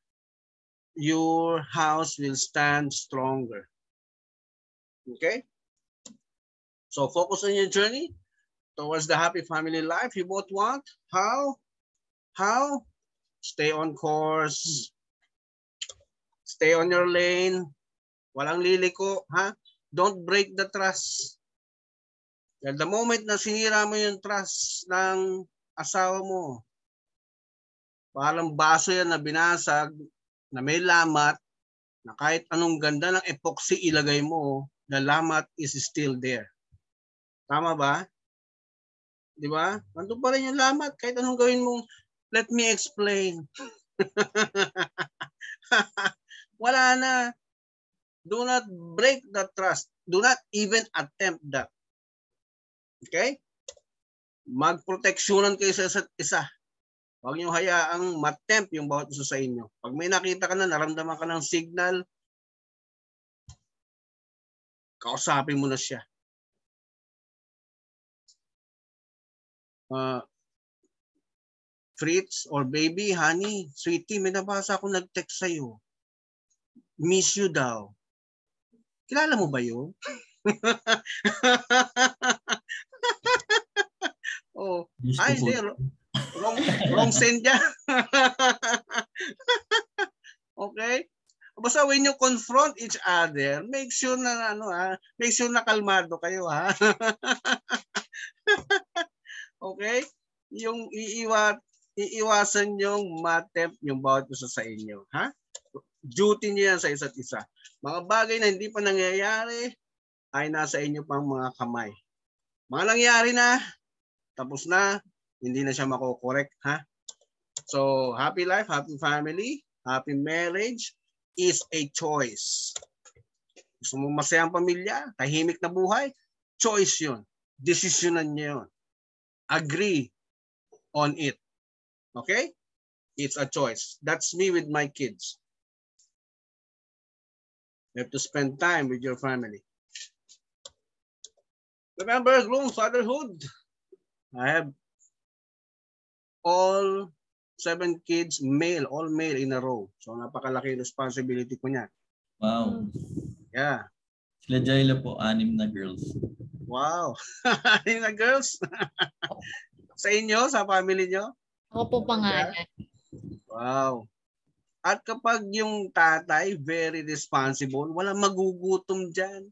your house will stand stronger. Okay? So focus on your journey, towards the happy family life. You both want? How? How? Stay on course. Stay on your lane. Walang liliko, ha? Don't break the trust. Dahil the moment na sinira mo yung trust ng asawa mo, parang baso yan na binasag, na may lamat, na kahit anong ganda ng epoxy ilagay mo, the lamat is still there. Tama ba? Di ba? Nandun pa rin yung lamat. Kahit anong gawin mong, let me explain. Wala na. Do not break the trust. Do not even attempt that. Okay? Magproteksyonan kayo sa isa't isa. Huwag niyo hayaang matempt yung bawat isa sa inyo. Pag may nakita ka na, naramdaman ka ng signal, kausapin mo na siya. uh, Fritz or baby, honey, sweetie, may nabasa ako nag-text sa'yo. Miss you daw. Kilala mo ba yun? oh, ay, hindi. Wrong, wrong send niya. okay? Basta when you confront each other, make sure na ano ha, ah, make sure na kalmado kayo ha. Okay? Yung iiwat, iiwasan yung matempt yung bawat isa sa inyo. Ha? Duty niyo yan sa isa't isa. Mga bagay na hindi pa nangyayari ay nasa inyo pang mga kamay. Mga nangyari na, tapos na, hindi na siya makokorek. Ha? So, happy life, happy family, happy marriage is a choice. Gusto mo masayang pamilya, tahimik na buhay, choice yun. Desisyonan niyo yun agree on it. Okay? It's a choice. That's me with my kids. You have to spend time with your family. Remember, Gloom Fatherhood. I have all seven kids, male, all male in a row. So napakalaki responsibility ko niya. Wow. Yeah. Sila Jaila po, anim na girls. Wow. Ayun na girls. sa inyo, sa family nyo? Ako po pangalan. Wow. At kapag yung tatay, very responsible, walang magugutom dyan.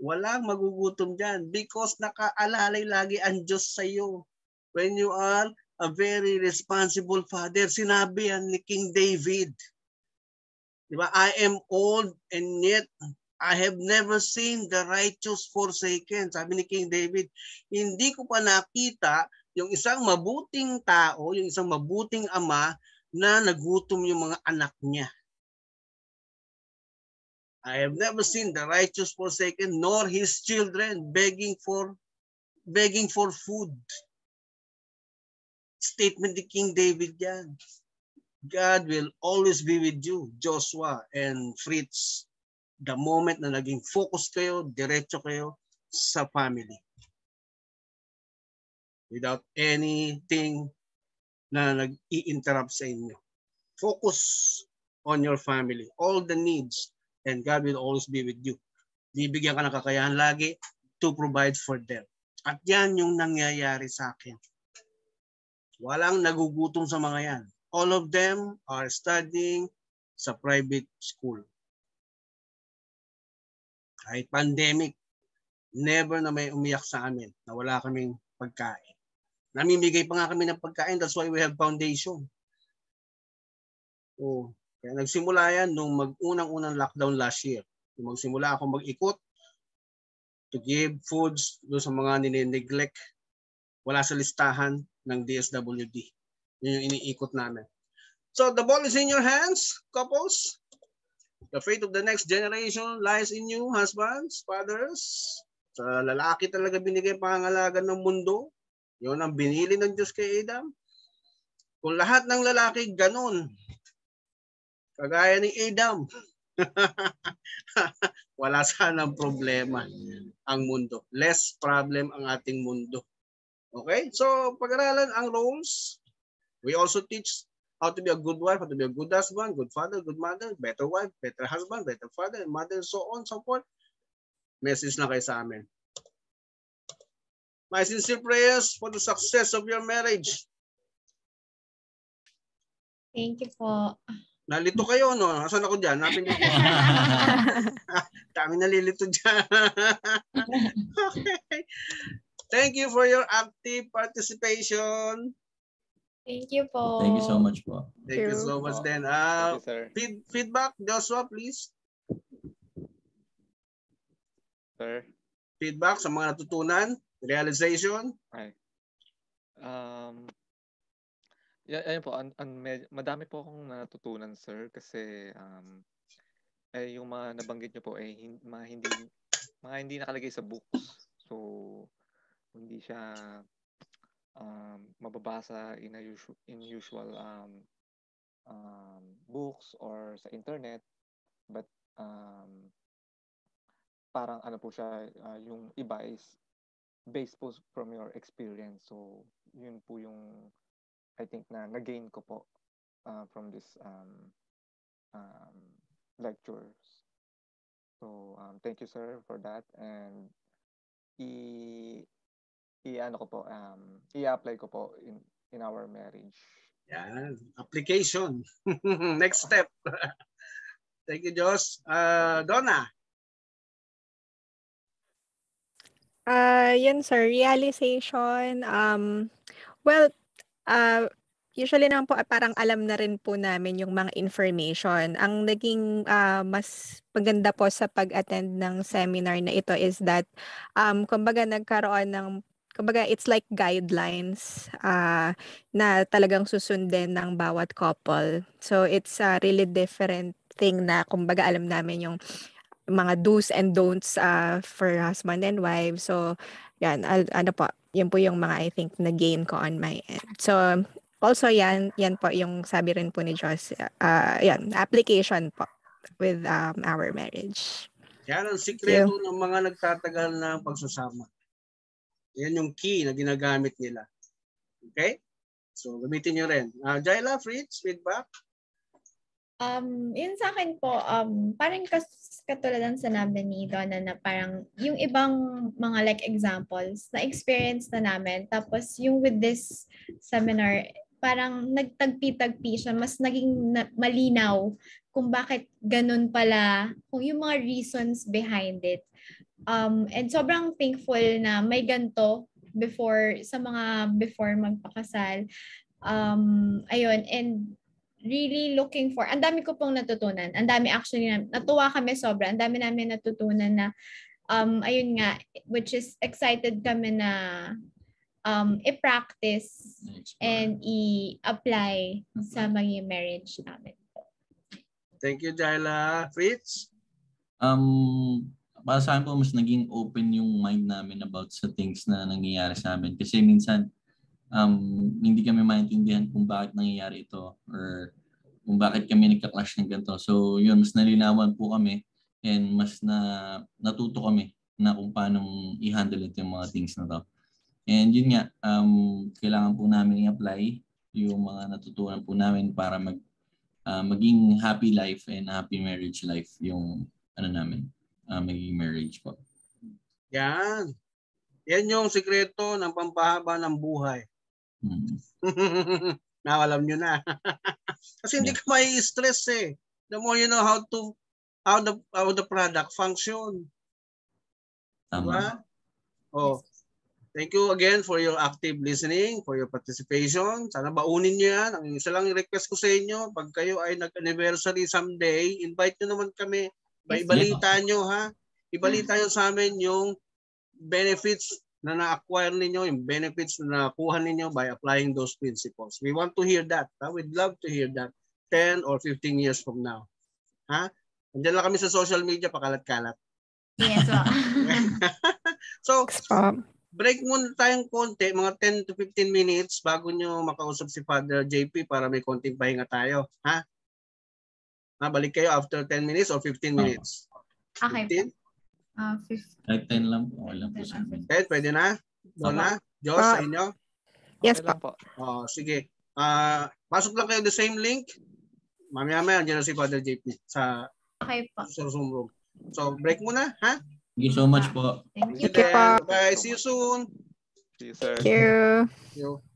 Walang magugutom dyan because nakaalalay lagi ang Diyos sa iyo. When you are a very responsible father, sinabi yan ni King David. Diba? I am old and yet I have never seen the righteous forsaken. Sabi ni King David, hindi ko pa nakita yung isang mabuting tao, yung isang mabuting ama na nagutom yung mga anak niya. I have never seen the righteous forsaken nor his children begging for begging for food. Statement ni King David yan. God will always be with you, Joshua and Fritz the moment na naging focus kayo, diretso kayo sa family. Without anything na nag-i-interrupt sa inyo. Focus on your family, all the needs, and God will always be with you. Bibigyan ka ng kakayahan lagi to provide for them. At yan yung nangyayari sa akin. Walang nagugutom sa mga yan. All of them are studying sa private school kahit pandemic, never na may umiyak sa amin na wala kaming pagkain. Namimigay pa nga kami ng pagkain. That's why we have foundation. Oh, kaya nagsimula yan nung mag-unang-unang lockdown last year. Nung magsimula ako mag-ikot to give foods do sa mga nine-neglect wala sa listahan ng DSWD. Yun yung iniikot namin. So the ball is in your hands, couples. The fate of the next generation lies in you, husbands, fathers. Sa lalaki talaga binigay pangalagan ng mundo. Yun ang binili ng Diyos kay Adam. Kung lahat ng lalaki, ganun. Kagaya ni Adam. Wala sanang problema ang mundo. Less problem ang ating mundo. Okay? So, pag-aralan ang roles. We also teach how to be a good wife, how to be a good husband, good father, good mother, better wife, better husband, better father, mother, so on, so forth. Message na kayo sa amin. My sincere prayers for the success of your marriage. Thank you po. Nalito kayo, no? Asan ako dyan? Napin niyo Dami nalilito dyan. okay. Thank you for your active participation. Thank you po. Thank you so much po. Thank you so much then. Uh, you, ah, feed, feedback, Joshua, please. Sir. Feedback sa mga natutunan, realization. Ay. Um, yeah, ayun po, an, an, med, madami po akong natutunan, sir, kasi um, eh, yung mga nabanggit niyo po, eh, hin, mga hindi, mga hindi nakalagay sa books. So, hindi siya um, mababasa in, a usual, in usual um, um, books or sa internet. But um, parang ano po siya, uh, yung iba is based po from your experience. So, yun po yung I think na nagain ko po uh, from this um, um, lectures. So, um, thank you, sir, for that. And i i-ano ko po, um, i-apply ko po in, in our marriage. Yeah, application. Next oh. step. Thank you, Josh. Uh, Donna? Uh, yun, sir. Realization. Um, well, uh, usually naman po parang alam na rin po namin yung mga information. Ang naging uh, mas maganda po sa pag-attend ng seminar na ito is that um, kumbaga nagkaroon ng kumbaga it's like guidelines uh, na talagang susundin ng bawat couple. So it's a really different thing na kumbaga alam namin yung mga do's and don'ts uh, for husband and wife. So yan, al- ano po, yan po yung mga I think na gain ko on my end. So also yan, yan po yung sabi rin po ni Joss, uh, yan, application po with um, our marriage. Yan ang sikreto ng mga nagtatagal na pagsasama. Yan yung key na ginagamit nila. Okay? So, gamitin nyo rin. Uh, Jaila, Fritz, feedback? Um, yun sa akin po, um, parang kas katulad ng sinabi ni Donna na parang yung ibang mga like examples na experience na namin. Tapos yung with this seminar, parang nagtagpi-tagpi siya. Mas naging na- malinaw kung bakit ganun pala, kung yung mga reasons behind it. Um, and sobrang thankful na may ganto before sa mga before magpakasal. Um, ayun, and really looking for, ang dami ko pong natutunan. Ang dami actually, natuwa kami sobra. Ang dami namin natutunan na, um, ayun nga, which is excited kami na um, i-practice and i-apply sa mm-hmm. mga marriage namin. Thank you, Jayla. Fritz? Um, para sa akin po, mas naging open yung mind namin about sa things na nangyayari sa amin. Kasi minsan, um, hindi kami maintindihan kung bakit nangyayari ito or kung bakit kami nagka-clash ng ganito. So, yun, mas nalinawan po kami and mas na natuto kami na kung paano i-handle ito yung mga things na to. And yun nga, um, kailangan po namin i-apply yung mga natutunan po namin para mag, uh, maging happy life and happy marriage life yung ano namin uh, magiging marriage po. Yan. Yan yung sikreto ng pampahaba ng buhay. Hmm. Now alam nyo na. Kasi hindi ka may stress eh. The more you know how to how the how the product function. Tama. Diba? Oh. Thank you again for your active listening, for your participation. Sana baunin niyo yan. Ang isa lang request ko sa inyo, pag kayo ay nag-anniversary someday, invite nyo naman kami Ibalita nyo ha. Ibalita nyo sa amin yung benefits na na-acquire ninyo, yung benefits na nakuha ninyo by applying those principles. We want to hear that. Ha? We'd love to hear that 10 or 15 years from now. Ha? Andiyan lang kami sa social media, pakalat-kalat. Yes, po. so, break muna tayong konti, mga 10 to 15 minutes bago nyo makausap si Father JP para may konting pahinga tayo. Ha? Ha, balik kayo after 10 minutes or 15 ah. minutes? Ah, okay. 15? Uh, 15. Kahit 10 lang po. Okay lang po sa amin. Okay, pwede na? Donna? Josh, ah, sa inyo? Yes okay po. Oh, sige. Uh, pasok lang kayo the same link. Mamaya-maya, andyan na si Father JP sa, okay po. sa Zoom room. So, break muna, ha? Thank you so much po. Thank you. Thank you po. Bye. See you soon. See you, sir. Thank you. Thank you.